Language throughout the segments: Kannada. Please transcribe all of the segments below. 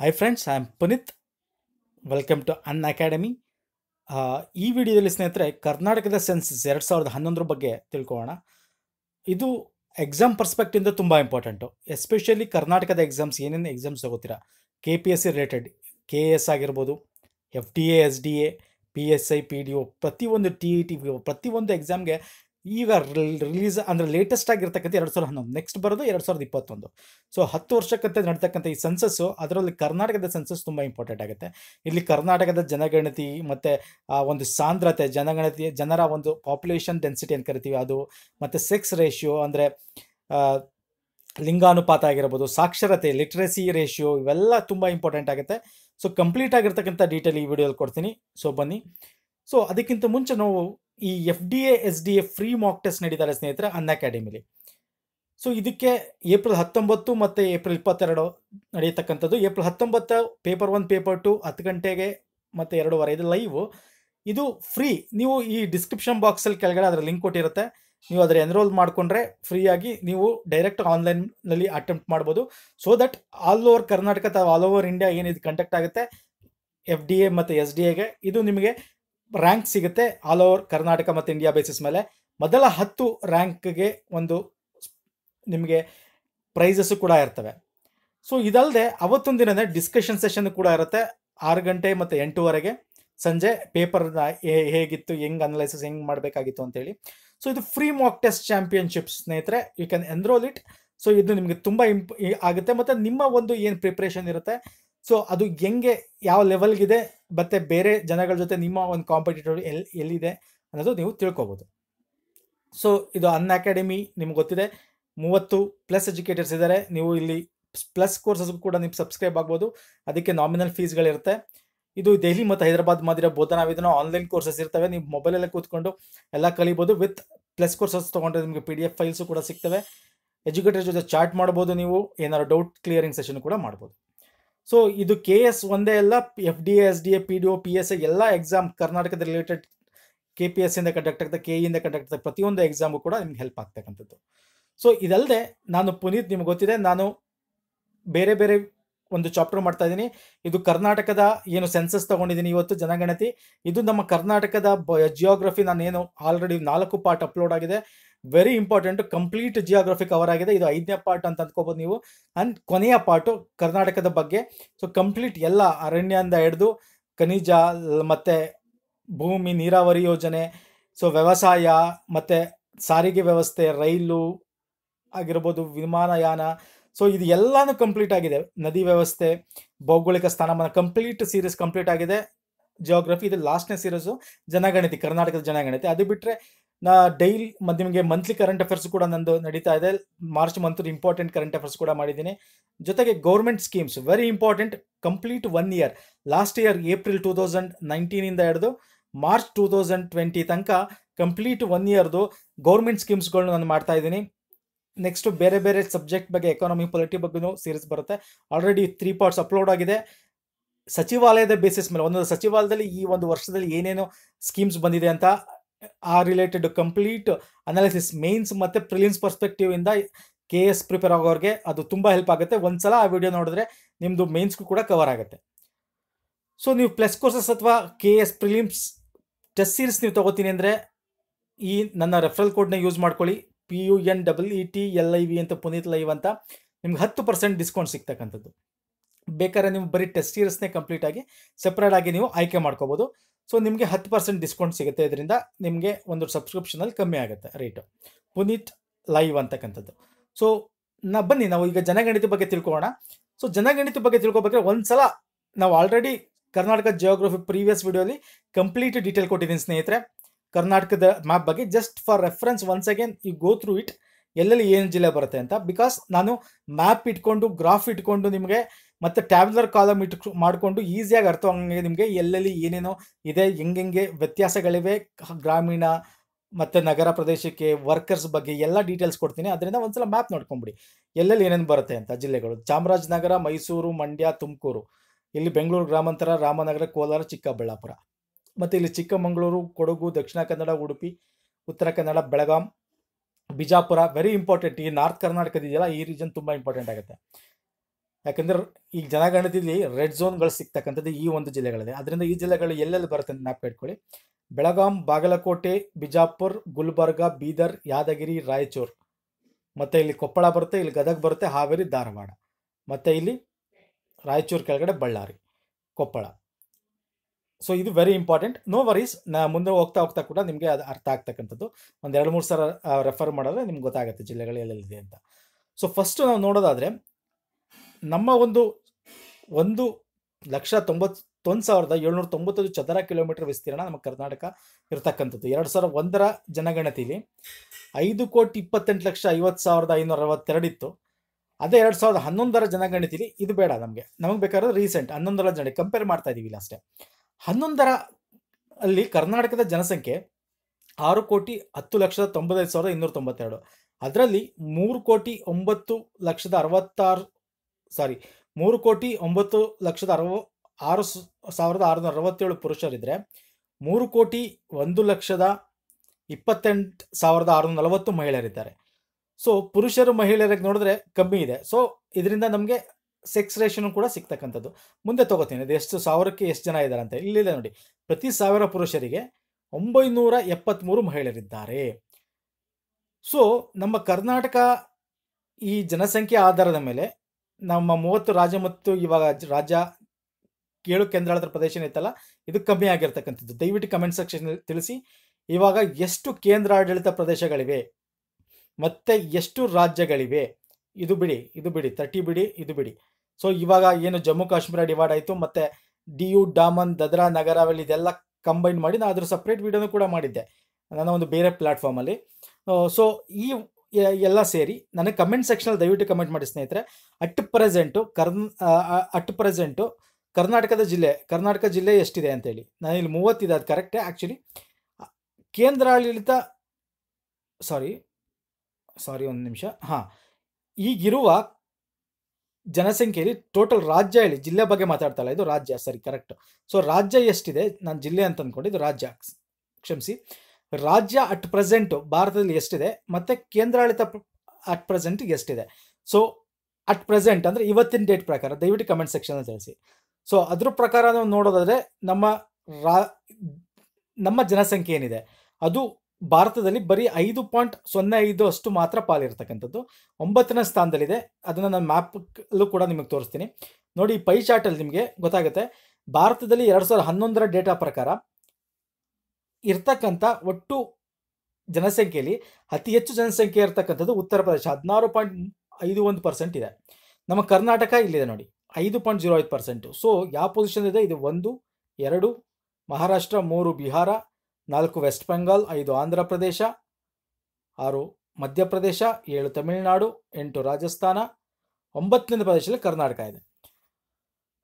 hi friends I am Puneeth welcome to Unacademy ಈ ವಿಡಿಯೋದಲ್ಲಿ ಸ್ನೇಹಿತರೆ ಕರ್ನಾಟಕದ ಸೆನ್ಸಸ್ ಎರಡು ಸಾವಿರದ ಹನ್ನೊಂದರ ಬಗ್ಗೆ ತಿಳ್ಕೊಳ್ಳೋಣ ಇದು ಎಕ್ಸಾಮ್ ಪರ್ಸ್ಪೆಕ್ಟಿಂದ ತುಂಬ ಇಂಪಾರ್ಟೆಂಟು ಎಸ್ಪೆಷಲಿ ಕರ್ನಾಟಕದ ಎಕ್ಸಾಮ್ಸ್ ಏನೇನು ಎಕ್ಸಾಮ್ಸ್ ತಗೋತೀರಾ K P S C related K A S ಆಗಿರ್ಬೋದು F D A S D A P S I P D O ಪ್ರತಿಯೊಂದು ಟಿ ಇ ಟಿ ಪ್ರತಿಯೊಂದು ಎಕ್ಸಾಮ್ಗೆ ಈಗ ರಿಲೀಸ್ ಅಂದರೆ ಲೇಟೆಸ್ಟ್ ಆಗಿರ್ತಕ್ಕಂಥ ಎರಡು ಸಾವಿರದ ಹನ್ನೊಂದು ನೆಕ್ಸ್ಟ್ ಬರೋದು ಎರಡು ಸಾವಿರದ ಇಪ್ಪತ್ತೊಂದು ಸೊ ಹತ್ತು ವರ್ಷಕ್ಕಂತ ನಡ್ತಕ್ಕಂಥ ಈ ಸೆನ್ಸಸ್ಸು ಅದರಲ್ಲಿ ಕರ್ನಾಟಕದ ಸೆನ್ಸಸ್ ತುಂಬ ಇಂಪಾರ್ಟೆಂಟ್ ಆಗುತ್ತೆ ಇಲ್ಲಿ ಕರ್ನಾಟಕದ ಜನಗಣತಿ ಮತ್ತು ಆ ಒಂದು ಸಾಂದ್ರತೆ ಜನಗಣತಿ ಜನರ ಒಂದು ಪಾಪ್ಯುಲೇಷನ್ ಡೆನ್ಸಿಟಿ ಅಂತ ಕರಿತೀವಿ ಅದು ಮತ್ತು ಸೆಕ್ಸ್ ರೇಷಿಯೋ ಅಂದರೆ ಲಿಂಗಾನುಪಾತ ಆಗಿರ್ಬೋದು ಸಾಕ್ಷರತೆ ಲಿಟ್ರಸಿ ರೇಷಿಯೋ ಇವೆಲ್ಲ ತುಂಬ ಇಂಪಾರ್ಟೆಂಟ್ ಆಗುತ್ತೆ ಸೊ ಕಂಪ್ಲೀಟ್ ಆಗಿರ್ತಕ್ಕಂಥ ಡೀಟೇಲ್ ಈ ವಿಡಿಯೋಲಿ ಕೊಡ್ತೀನಿ ಸೊ ಬನ್ನಿ ಸೊ ಅದಕ್ಕಿಂತ ಮುಂಚೆ ನಾವು ಈ F D S D A free mock test ನಡೀತಾರೆ ಸ್ನೇಹಿತರೆ ಅನ್ ಅಕಾಡೆಮಿಲಿ ಸೊ ಇದಕ್ಕೆ ಏಪ್ರಿಲ್ ಹತ್ತೊಂಬತ್ತು ಮತ್ತು ಏಪ್ರಿಲ್ ಇಪ್ಪತ್ತೆರಡು ನಡೆಯತಕ್ಕಂಥದ್ದು ಏಪ್ರಿಲ್ ಹತ್ತೊಂಬತ್ತು ಪೇಪರ್ ಒನ್ ಪೇಪರ್ ಟು ಹತ್ತು ಗಂಟೆಗೆ ಮತ್ತು ಎರಡೂವರೆ ಇದು ಲೈವ್ ಇದು ಫ್ರೀ ನೀವು ಈ ಡಿಸ್ಕ್ರಿಪ್ಷನ್ ಬಾಕ್ಸಲ್ಲಿ ಕೆಳಗಡೆ ಅದರ ಲಿಂಕ್ ಕೊಟ್ಟಿರುತ್ತೆ ನೀವು ಅದರ ಎನ್ರೋಲ್ ಮಾಡಿಕೊಂಡ್ರೆ ಫ್ರೀಯಾಗಿ ನೀವು ಡೈರೆಕ್ಟ್ ಆನ್ಲೈನ್ನಲ್ಲಿ ಅಟೆಂಪ್ಟ್ ಮಾಡ್ಬೋದು so that all over Karnataka ಅಥವಾ ಆಲ್ ಓವರ್ ಇಂಡಿಯಾ ಏನಿದು ಕಂಡಕ್ಟ್ ಆಗುತ್ತೆ ಎಫ್ ಡಿ ಎ ಮತ್ತು ಎಸ್ ಡಿ ಎಗೆ ಇದು ನಿಮಗೆ ರ್ಯಾಂಕ್ ಸಿಗುತ್ತೆ ಆಲ್ ಓವರ್ ಕರ್ನಾಟಕ ಮತ್ತು ಇಂಡಿಯಾ ಬೇಸಿಸ್ ಮೇಲೆ ಮೊದಲ ಹತ್ತು ರ್ಯಾಂಕ್ಗೆ ಒಂದು ನಿಮಗೆ ಪ್ರೈಸಸ್ಸು ಕೂಡ ಇರ್ತವೆ ಸೊ ಇದಲ್ಲದೆ ಅವತ್ತೊಂದು ದಿನವೇ ಡಿಸ್ಕಷನ್ ಸೆಷನ್ ಕೂಡ ಇರುತ್ತೆ ಆರು ಗಂಟೆ ಮತ್ತು ಎಂಟೂವರೆಗೆ ಸಂಜೆ ಪೇಪರ್ನ ಹೇಗಿತ್ತು ಹೆಂಗೆ ಅನಲೈಸಿಸ್ ಹೆಂಗೆ ಮಾಡಬೇಕಾಗಿತ್ತು ಅಂತೇಳಿ ಸೊ ಇದು ಫ್ರೀ ಮಾಕ್ ಟೆಸ್ಟ್ ಚಾಂಪಿಯನ್ಶಿಪ್ ಸ್ನೇಹಿತರೆ you can enrol it so ಇದು ನಿಮಗೆ ತುಂಬ ಇಂಪ್ ಆಗುತ್ತೆ ಮತ್ತು ನಿಮ್ಮ ಒಂದು ಏನು ಪ್ರಿಪ್ರೇಷನ್ ಇರುತ್ತೆ ಸೊ ಅದು ಹೆಂಗೆ ಯಾವ ಲೆವೆಲ್ಗಿದೆ ಮತ್ತು ಬೇರೆ ಜನಗಳ ಜೊತೆ ನಿಮ್ಮ ಒಂದು ಕಾಂಪಿಟೇಟಿವ್ ಎಲ್ ಎಲ್ಲಿದೆ ಅನ್ನೋದು ನೀವು ತಿಳ್ಕೊಬೋದು ಸೊ ಇದು ಅನ್ ಅಕಾಡೆಮಿ ನಿಮ್ಗೆ ಗೊತ್ತಿದೆ ಮೂವತ್ತು ಪ್ಲಸ್ ಎಜುಕೇಟರ್ಸ್ ಇದ್ದಾರೆ ನೀವು ಇಲ್ಲಿ ಪ್ಲಸ್ ಕೋರ್ಸಸ್ಗೂ ಕೂಡ ನೀವು ಸಬ್ಸ್ಕ್ರೈಬ್ ಆಗ್ಬೋದು ಅದಕ್ಕೆ ನಾಮಿನಲ್ ಫೀಸ್ಗಳಿರುತ್ತೆ ಇದು ದೆಹಲಿ ಮತ್ತು ಹೈದರಾಬಾದ್ ಮಾದಿರೋ ವಿಧಾನ ಆನ್ಲೈನ್ ಕೋರ್ಸಸ್ ಇರ್ತವೆ ನೀವು ಮೊಬೈಲಲ್ಲೇ ಕೂತ್ಕೊಂಡು ಎಲ್ಲ ಕಲಿಬೋದು ವಿತ್ ಪ್ಲಸ್ ಕೋರ್ಸಸ್ ತೊಗೊಂಡ್ರೆ ನಿಮಗೆ ಪಿ ಡಿ ಎಫ್ ಫೈಲ್ಸು ಕೂಡ ಸಿಗ್ತವೆ ಎಜುಕೇಟರ್ ಜೊತೆ ಚಾಟ್ ಮಾಡ್ಬೋದು ನೀವು ಏನಾದ್ರು ಡೌಟ್ ಕ್ಲಿಯರಿಂಗ್ ಸೆಷನ್ ಕೂಡ ಮಾಡ್ಬೋದು ಸೊ ಇದು ಕೆ ಎಸ್ ಒಂದೇ ಎಲ್ಲ F D S D A P D O P S ಎಲ್ಲ ಎಕ್ಸಾಮ್ ಕರ್ನಾಟಕದ ರಿಲೇಟೆಡ್ ಕೆ ಪಿ ಎಸ್ ಇಂದ ಕಂಡಕ್ಟ್ ಆಗ್ತದೆ ಕೆ ಇಂದ ಕಂಡಕ್ಟ್ ಆಗ್ತದೆ ಪ್ರತಿಯೊಂದು ಎಕ್ಸಾಮು ಕೂಡ ನಿಮ್ಗೆ ಹೆಲ್ಪ್ ಆಗ್ತಕ್ಕಂಥದ್ದು ಸೊ ಇದಲ್ಲದೆ ನಾನು ಪುನೀತ್ ನಿಮ್ಗೆ ಗೊತ್ತಿದೆ ನಾನು ಬೇರೆ ಬೇರೆ ಒಂದು ಚಾಪ್ಟರ್ ಮಾಡ್ತಾ ಇದ್ದೀನಿ ಇದು ಕರ್ನಾಟಕದ ಏನು ಸೆನ್ಸಸ್ ತಗೊಂಡಿದ್ದೀನಿ ಇವತ್ತು ಜನಗಣತಿ ಇದು ನಮ್ಮ ಕರ್ನಾಟಕದ ಜಿಯೋಗ್ರಫಿ ಜಿಯೋಗ್ರಫಿ ಏನು ಆಲ್ರೆಡಿ ನಾಲ್ಕು ಪಾರ್ಟ್ ಅಪ್ಲೋಡ್ ಆಗಿದೆ very important complete geography cover ಆಗಿದೆ ಇದು ಐದನೇ ಪಾರ್ಟ್ ಅಂತ ಅಂದ್ಕೋಬೋದು ನೀವು ಅಂಡ್ ಕೊನೆಯ ಪಾರ್ಟು ಕರ್ನಾಟಕದ ಬಗ್ಗೆ ಸೊ ಕಂಪ್ಲೀಟ್ ಎಲ್ಲ ಅರಣ್ಯದಿಂದ ಹಿಡಿದು ಖನಿಜ ಮತ್ತು ಭೂಮಿ ನೀರಾವರಿ ಯೋಜನೆ ಸೊ ವ್ಯವಸಾಯ ಮತ್ತು ಸಾರಿಗೆ ವ್ಯವಸ್ಥೆ ರೈಲು ಆಗಿರ್ಬೋದು ವಿಮಾನಯಾನ ಸೊ ಇದು ಎಲ್ಲಾನು ಕಂಪ್ಲೀಟ್ ಆಗಿದೆ ನದಿ ವ್ಯವಸ್ಥೆ ಭೌಗೋಳಿಕ ಸ್ಥಾನಮಾನ ಕಂಪ್ಲೀಟ್ ಸೀರೀಸ್ ಕಂಪ್ಲೀಟ್ ಆಗಿದೆ ಜಿಯೋಗ್ರಫಿ ಇದು ಲಾಸ್ಟ್ನೇ ಸೀರೀಸು ಜನಗಣತಿ ಕರ್ನಾಟಕದ ಜನಗಣತಿ ಅದು ಬಿಟ್ಟರೆ ನಾ ಡೈಲಿ ಮತ್ತು ನಿಮಗೆ ಮಂತ್ಲಿ ಕರೆಂಟ್ ಅಫೇರ್ಸ್ ಕೂಡ ನಂದು ನಡೀತಾ ಇದೆ March month important current affairs ಕೂಡ ಮಾಡಿದ್ದೀನಿ ಜೊತೆಗೆ government schemes very important complete one year last year April two thousand ನೈನ್ಟೀನಿಂದ ಹಿಡಿದು ಮಾರ್ಚ್ ಟೂ ತೌಸಂಡ್ ಟ್ವೆಂಟಿ ತನಕ ಕಂಪ್ಲೀಟ್ ಒನ್ ಇಯರ್ದು ಗೌರ್ಮೆಂಟ್ ಸ್ಕೀಮ್ಸ್ಗಳನ್ನ ನಾನು ಮಾಡ್ತಾ ಇದ್ದೀನಿ ನೆಕ್ಸ್ಟ್ ಬೇರೆ ಬೇರೆ ಸಬ್ಜೆಕ್ಟ್ ಬಗ್ಗೆ ಎಕಾನಮಿ ಪೊಲಿಟಿ ಬಗ್ಗೆನೂ ಸೀರೀಸ್ ಬರುತ್ತೆ ಆಲ್ರೆಡಿ ತ್ರೀ ಪಾರ್ಟ್ಸ್ ಅಪ್ಲೋಡ್ ಆಗಿದೆ ಸಚಿವಾಲಯದ ಬೇಸಿಸ್ ಮೇಲೆ ಒಂದೊಂದು ಸಚಿವಾಲಯದಲ್ಲಿ ಈ ಒಂದು ವರ್ಷದಲ್ಲಿ ಏನೇನು ಸ್ಕೀಮ್ಸ್ ಬಂದಿದೆ ಅಂತ ಆ ರಿಲೇಟೆಡ್ ಕಂಪ್ಲೀಟ್ ಅನಾಲಿಸಿಸ್ ಮೇನ್ಸ್ ಮತ್ತು ಪ್ರಿಲಿಮ್ಸ್ ಪರ್ಸ್ಪೆಕ್ಟಿವ್ ಇಂದ ಕೆ ಎಸ್ ಪ್ರಿಪೇರ್ ಆಗೋರಿಗೆ ಅದು ತುಂಬ ಹೆಲ್ಪ್ ಆಗುತ್ತೆ ಒಂದ್ಸಲ ಆ ವಿಡಿಯೋ ನೋಡಿದ್ರೆ ನಿಮ್ಮದು ಮೇನ್ಸ್ಗೂ ಕೂಡ ಕವರ್ ಆಗುತ್ತೆ ಸೊ ನೀವು ಪ್ಲಸ್ ಕೋರ್ಸಸ್ ಅಥವಾ K S prelims test series ನೀವು ತೊಗೋತೀನಿ ಅಂದರೆ ಈ ನನ್ನ ರೆಫರಲ್ ಕೋಡ್ನ ಯೂಸ್ ಮಾಡ್ಕೊಳ್ಳಿ P U N double E T L I V ಅಂತ ಪುನೀತ್ ಲೈವ್ ಅಂತ ನಿಮ್ಗೆ ಹತ್ತು ಪರ್ಸೆಂಟ್ ಡಿಸ್ಕೌಂಟ್ ಸಿಗ್ತಕ್ಕಂಥದ್ದು ಬೇಕಾದ್ರೆ ನೀವು ಬರೀ ಟೆಸ್ಟ್ ಸೀರೀಸ್ನೇ ಕಂಪ್ಲೀಟ್ ಆಗಿ ಸೆಪ್ರೇಟ್ ಆಗಿ ನೀವು ಆಯ್ಕೆ ಮಾಡ್ಕೋಬೋದು ಸೊ ನಿಮಗೆ ಹತ್ತು ಪರ್ಸೆಂಟ್ ಡಿಸ್ಕೌಂಟ್ ಸಿಗುತ್ತೆ ಇದರಿಂದ ನಿಮಗೆ ಒಂದು ಸಬ್ಸ್ಕ್ರಿಪ್ಷನಲ್ಲಿ ಕಮ್ಮಿ ಆಗುತ್ತೆ ರೇಟು ಪುನೀತ್ ಲೈವ್ ಅಂತಕ್ಕಂಥದ್ದು ಸೊ ನಾ ಬನ್ನಿ ನಾವು ಈಗ ಜನಗಣಿತ ಬಗ್ಗೆ ತಿಳ್ಕೊಳ್ಳೋಣ ಸೊ ಜನಗಣತಿ ಬಗ್ಗೆ ತಿಳ್ಕೊಬೇಕ್ರೆ ಒಂದು ಸಲ ನಾವು ಆಲ್ರೆಡಿ ಕರ್ನಾಟಕ ಜಿಯೋಗ್ರಫಿ ಪ್ರೀವಿಯಸ್ ವಿಡಿಯೋಲಿ ಕಂಪ್ಲೀಟ್ ಡೀಟೇಲ್ ಕೊಟ್ಟಿದ್ದೀನಿ ಸ್ನೇಹಿತರೆ ಕರ್ನಾಟಕದ ಮ್ಯಾಪ್ ಬಗ್ಗೆ just for reference once again ಈ ಗೋ ಥ್ರೂ ಇಟ್ ಎಲ್ಲೆಲ್ಲಿ ಏನು ಜಿಲ್ಲೆ ಬರುತ್ತೆ ಅಂತ ಬಿಕಾಸ್ ನಾನು ಮ್ಯಾಪ್ ಇಟ್ಕೊಂಡು ಗ್ರಾಫ್ ಇಟ್ಕೊಂಡು ನಿಮಗೆ ಮತ್ತು ಟ್ಯಾಬ್ಲರ್ ಕಾಲಮ್ ಇಟ್ಟು ಮಾಡಿಕೊಂಡು ಈಸಿಯಾಗಿ ಅರ್ಥ ನಿಮಗೆ ಎಲ್ಲೆಲ್ಲಿ ಏನೇನೋ ಇದೆ ಹೆಂಗೆಂಗೆ ವ್ಯತ್ಯಾಸಗಳಿವೆ ಗ್ರಾಮೀಣ ಮತ್ತು ನಗರ ಪ್ರದೇಶಕ್ಕೆ ವರ್ಕರ್ಸ್ ಬಗ್ಗೆ ಎಲ್ಲ ಡೀಟೇಲ್ಸ್ ಕೊಡ್ತೀನಿ ಅದರಿಂದ ಸಲ ಮ್ಯಾಪ್ ನೋಡ್ಕೊಂಬಿಡಿ ಎಲ್ಲೆಲ್ಲಿ ಏನೇನು ಬರುತ್ತೆ ಅಂತ ಜಿಲ್ಲೆಗಳು ಚಾಮರಾಜನಗರ ಮೈಸೂರು ಮಂಡ್ಯ ತುಮಕೂರು ಇಲ್ಲಿ ಬೆಂಗಳೂರು ಗ್ರಾಮಾಂತರ ರಾಮನಗರ ಕೋಲಾರ ಚಿಕ್ಕಬಳ್ಳಾಪುರ ಮತ್ತು ಇಲ್ಲಿ ಚಿಕ್ಕಮಗಳೂರು ಕೊಡಗು ದಕ್ಷಿಣ ಕನ್ನಡ ಉಡುಪಿ ಉತ್ತರ ಕನ್ನಡ ಬೆಳಗಾಂ ಬಿಜಾಪುರ ವೆರಿ ಇಂಪಾರ್ಟೆಂಟ್ ಈ ನಾರ್ತ್ ಕರ್ನಾಟಕದ ಇದೆಯಲ್ಲ ಈ ರೀಜನ್ ತುಂಬ ಇಂಪಾರ್ಟೆಂಟ್ ಆಗುತ್ತೆ ಯಾಕಂದ್ರೆ ಈಗ ಜನಗಣತಿಲಿ ರೆಡ್ ಝೋನ್ಗಳು ಸಿಗ್ತಕ್ಕಂಥದ್ದು ಈ ಒಂದು ಜಿಲ್ಲೆಗಳಿದೆ ಅದರಿಂದ ಈ ಜಿಲ್ಲೆಗಳು ಎಲ್ಲೆಲ್ಲಿ ಬರುತ್ತೆ ನಾವು ಇಟ್ಕೊಳ್ಳಿ ಬೆಳಗಾಂ ಬಾಗಲಕೋಟೆ ಬಿಜಾಪುರ್ ಗುಲ್ಬರ್ಗ ಬೀದರ್ ಯಾದಗಿರಿ ರಾಯಚೂರು ಮತ್ತು ಇಲ್ಲಿ ಕೊಪ್ಪಳ ಬರುತ್ತೆ ಇಲ್ಲಿ ಗದಗ ಬರುತ್ತೆ ಹಾವೇರಿ ಧಾರವಾಡ ಮತ್ತು ಇಲ್ಲಿ ರಾಯಚೂರು ಕೆಳಗಡೆ ಬಳ್ಳಾರಿ ಕೊಪ್ಪಳ ಸೊ ಇದು ವೆರಿ ಇಂಪಾರ್ಟೆಂಟ್ ನೋ ವರೀಸ್ ನಾ ಮುಂದೆ ಹೋಗ್ತಾ ಹೋಗ್ತಾ ಕೂಡ ನಿಮಗೆ ಅದು ಅರ್ಥ ಆಗ್ತಕ್ಕಂಥದ್ದು ಒಂದು ಎರಡು ಮೂರು ಸಲ ರೆಫರ್ ಮಾಡಿದ್ರೆ ನಿಮ್ಗೆ ಗೊತ್ತಾಗುತ್ತೆ ಜಿಲ್ಲೆಗಳು ಎಲ್ಲೆಲ್ಲಿದೆ ಅಂತ ಸೊ ಫಸ್ಟ್ ನಾವು ನೋಡೋದಾದರೆ ನಮ್ಮ ಒಂದು ಒಂದು ಲಕ್ಷ ತೊಂಬತ್ತೊಂದು ಸಾವಿರದ ಏಳ್ನೂರ ತೊಂಬತ್ತೊಂದು ಚದರ ಕಿಲೋಮೀಟರ್ ವಿಸ್ತೀರ್ಣ ನಮ್ಮ ಕರ್ನಾಟಕ ಇರತಕ್ಕಂಥದ್ದು ಎರಡು ಸಾವಿರದ ಒಂದರ ಜನಗಣತಿಲಿ ಐದು ಕೋಟಿ ಇಪ್ಪತ್ತೆಂಟು ಲಕ್ಷ ಐವತ್ತು ಸಾವಿರದ ಐನೂರ ಅರವತ್ತೆರಡು ಇತ್ತು ಅದೇ ಎರಡು ಸಾವಿರದ ಹನ್ನೊಂದರ ಜನಗಣತಿಲಿ ಇದು ಬೇಡ ನಮಗೆ ನಮಗೆ ಬೇಕಾದ್ರೆ ರೀಸೆಂಟ್ ಹನ್ನೊಂದರ ಜನ ಕಂಪೇರ್ ಮಾಡ್ತಾ ಇದ್ದೀವಿ ಲಾಸ್ಟೇ ಹನ್ನೊಂದರ ಅಲ್ಲಿ ಕರ್ನಾಟಕದ ಜನಸಂಖ್ಯೆ ಆರು ಕೋಟಿ ಹತ್ತು ಲಕ್ಷದ ತೊಂಬತ್ತೈದು ಸಾವಿರದ ಇನ್ನೂರ ತೊಂಬತ್ತೆರಡು ಅದರಲ್ಲಿ ಮೂರು ಕೋಟಿ ಒಂಬತ್ತು ಲಕ್ಷದ ಅರವತ್ತಾರು ಸಾರಿ ಮೂರು ಕೋಟಿ ಒಂಬತ್ತು ಲಕ್ಷದ ಅರವ ಆರು ಸಾವಿರದ ಆರುನೂರ ಅರವತ್ತೇಳು ಪುರುಷರಿದ್ರೆ ಮೂರು ಕೋಟಿ ಒಂದು ಲಕ್ಷದ ಇಪ್ಪತ್ತೆಂಟು ಸಾವಿರದ ಆರುನೂರ ನಲವತ್ತು ಮಹಿಳೆಯರಿದ್ದಾರೆ ಸೊ ಪುರುಷರು ಮಹಿಳೆಯರಿಗೆ ನೋಡಿದ್ರೆ ಕಮ್ಮಿ ಇದೆ ಸೊ ಇದರಿಂದ ನಮಗೆ ಸೆಕ್ಸ್ ರೇಷನ್ ಕೂಡ ಸಿಗ್ತಕ್ಕಂಥದ್ದು ಮುಂದೆ ತಗೋತೀನಿ ಅದು ಎಷ್ಟು ಸಾವಿರಕ್ಕೆ ಎಷ್ಟು ಜನ ಇದ್ದಾರೆ ಅಂತ ಇದೆ ನೋಡಿ ಪ್ರತಿ ಸಾವಿರ ಪುರುಷರಿಗೆ ಒಂಬೈನೂರ ಎಪ್ಪತ್ತ್ಮೂರು ಮಹಿಳೆಯರಿದ್ದಾರೆ ಸೊ ನಮ್ಮ ಕರ್ನಾಟಕ ಈ ಜನಸಂಖ್ಯೆ ಆಧಾರದ ಮೇಲೆ ನಮ್ಮ ಮೂವತ್ತು ರಾಜ ಮತ್ತು ಇವಾಗ ರಾಜ್ಯ ಏಳು ಕೇಂದ್ರಾಡಳಿತ ಪ್ರದೇಶ ಏನೈತಲ್ಲ ಇದು ಕಮ್ಮಿ ಆಗಿರ್ತಕ್ಕಂಥದ್ದು ದಯವಿಟ್ಟು ಕಮೆಂಟ್ ಸೆಕ್ಷನ್ ತಿಳಿಸಿ ಇವಾಗ ಎಷ್ಟು ಕೇಂದ್ರಾಡಳಿತ ಪ್ರದೇಶಗಳಿವೆ ಮತ್ತೆ ಎಷ್ಟು ರಾಜ್ಯಗಳಿವೆ ಇದು ಬಿಡಿ ಇದು ಬಿಡಿ ತರ್ಟಿ ಬಿಡಿ ಇದು ಬಿಡಿ ಸೊ ಇವಾಗ ಏನು ಜಮ್ಮು ಕಾಶ್ಮೀರ ಡಿವೈಡ್ ಆಯಿತು ಮತ್ತು ಡಿ ಯು ಡಾಮನ್ ದದ್ರಾ ನಗರಾವಳಿ ಇದೆಲ್ಲ ಕಂಬೈನ್ ಮಾಡಿ ನಾನು ಅದ್ರ ಸಪ್ರೇಟ್ ವೀಡಿಯೋನು ಕೂಡ ಮಾಡಿದ್ದೆ ನನ್ನ ಒಂದು ಬೇರೆ ಪ್ಲಾಟ್ಫಾರ್ಮಲ್ಲಿ ಸೊ ಈ ಎಲ್ಲ ಸೇರಿ ನನಗೆ ಕಮೆಂಟ್ ಸೆಕ್ಷನಲ್ಲಿ ದಯವಿಟ್ಟು ಕಮೆಂಟ್ ಮಾಡಿ ಸ್ನೇಹಿತರೆ ಅಟ್ ಪ್ರೆಸೆಂಟು ಕರ್ನ್ ಅಟ್ ಪ್ರೆಸೆಂಟು ಕರ್ನಾಟಕದ ಜಿಲ್ಲೆ ಕರ್ನಾಟಕ ಜಿಲ್ಲೆ ಎಷ್ಟಿದೆ ಅಂತೇಳಿ ನಾನು ಇಲ್ಲಿ ಮೂವತ್ತಿದೆ ಅದು ಕರೆಕ್ಟೇ ಆ್ಯಕ್ಚುಲಿ ಕೇಂದ್ರಾಡಳಿತ ಸಾರಿ ಸಾರಿ ಒಂದು ನಿಮಿಷ ಹಾಂ ಈಗಿರುವ ಜನಸಂಖ್ಯೆಯಲ್ಲಿ ಟೋಟಲ್ ರಾಜ್ಯ ಹೇಳಿ ಜಿಲ್ಲೆ ಬಗ್ಗೆ ಮಾತಾಡ್ತಾಳೆ ಇದು ರಾಜ್ಯ ಸರಿ ಕರೆಕ್ಟ್ ಸೊ ರಾಜ್ಯ ಎಷ್ಟಿದೆ ನಾನು ಜಿಲ್ಲೆ ಅಂತ ಅಂದ್ಕೊಂಡು ಇದು ರಾಜ್ಯ ಕ್ಷಮಿಸಿ ರಾಜ್ಯ ಅಟ್ ಪ್ರೆಸೆಂಟ್ ಭಾರತದಲ್ಲಿ ಎಷ್ಟಿದೆ ಮತ್ತೆ ಕೇಂದ್ರಾಡಳಿತ ಅಟ್ ಪ್ರೆಸೆಂಟ್ ಎಷ್ಟಿದೆ ಸೊ ಅಟ್ ಪ್ರೆಸೆಂಟ್ ಅಂದ್ರೆ ಇವತ್ತಿನ ಡೇಟ್ ಪ್ರಕಾರ ದಯವಿಟ್ಟು ಕಮೆಂಟ್ ಸೆಕ್ಷನ್ ತಿಳಿಸಿ ಸೊ ಅದ್ರ ಪ್ರಕಾರ ನಾವು ನೋಡೋದಾದ್ರೆ ನಮ್ಮ ರಾ ನಮ್ಮ ಜನಸಂಖ್ಯೆ ಏನಿದೆ ಅದು ಭಾರತದಲ್ಲಿ ಬರೀ ಐದು ಪಾಯಿಂಟ್ ಸೊನ್ನೆ ಐದು ಅಷ್ಟು ಮಾತ್ರ ಪಾಲಿರ್ತಕ್ಕಂಥದ್ದು ಒಂಬತ್ತನೇ ಸ್ಥಾನದಲ್ಲಿದೆ ಅದನ್ನು ನಾನು ಮ್ಯಾಪಲ್ಲೂ ಕೂಡ ನಿಮಗೆ ತೋರಿಸ್ತೀನಿ ನೋಡಿ ಈ ಪೈ ಚಾರ್ಟಲ್ಲಿ ನಿಮಗೆ ಗೊತ್ತಾಗುತ್ತೆ ಭಾರತದಲ್ಲಿ ಎರಡು ಸಾವಿರದ ಹನ್ನೊಂದರ ಡೇಟಾ ಪ್ರಕಾರ ಇರ್ತಕ್ಕಂಥ ಒಟ್ಟು ಜನಸಂಖ್ಯೆಯಲ್ಲಿ ಅತಿ ಹೆಚ್ಚು ಜನಸಂಖ್ಯೆ ಇರ್ತಕ್ಕಂಥದ್ದು ಉತ್ತರ ಪ್ರದೇಶ ಹದಿನಾರು ಪಾಯಿಂಟ್ ಐದು ಒಂದು ಪರ್ಸೆಂಟ್ ಇದೆ ನಮ್ಮ ಕರ್ನಾಟಕ ಇಲ್ಲಿದೆ ನೋಡಿ ಐದು ಪಾಯಿಂಟ್ ಜೀರೋ ಐದು ಪರ್ಸೆಂಟು ಸೊ ಯಾವ ಪೊಸಿಷನ್ ಇದೆ ಇದು ಒಂದು ಎರಡು ಮಹಾರಾಷ್ಟ್ರ ಮೂರು ಬಿಹಾರ ನಾಲ್ಕು ವೆಸ್ಟ್ ಬೆಂಗಾಲ್ ಐದು ಆಂಧ್ರ ಪ್ರದೇಶ ಆರು ಮಧ್ಯಪ್ರದೇಶ ಏಳು ತಮಿಳುನಾಡು ಎಂಟು ರಾಜಸ್ಥಾನ ಒಂಬತ್ತನೇ ಪ್ರದೇಶದಲ್ಲಿ ಕರ್ನಾಟಕ ಇದೆ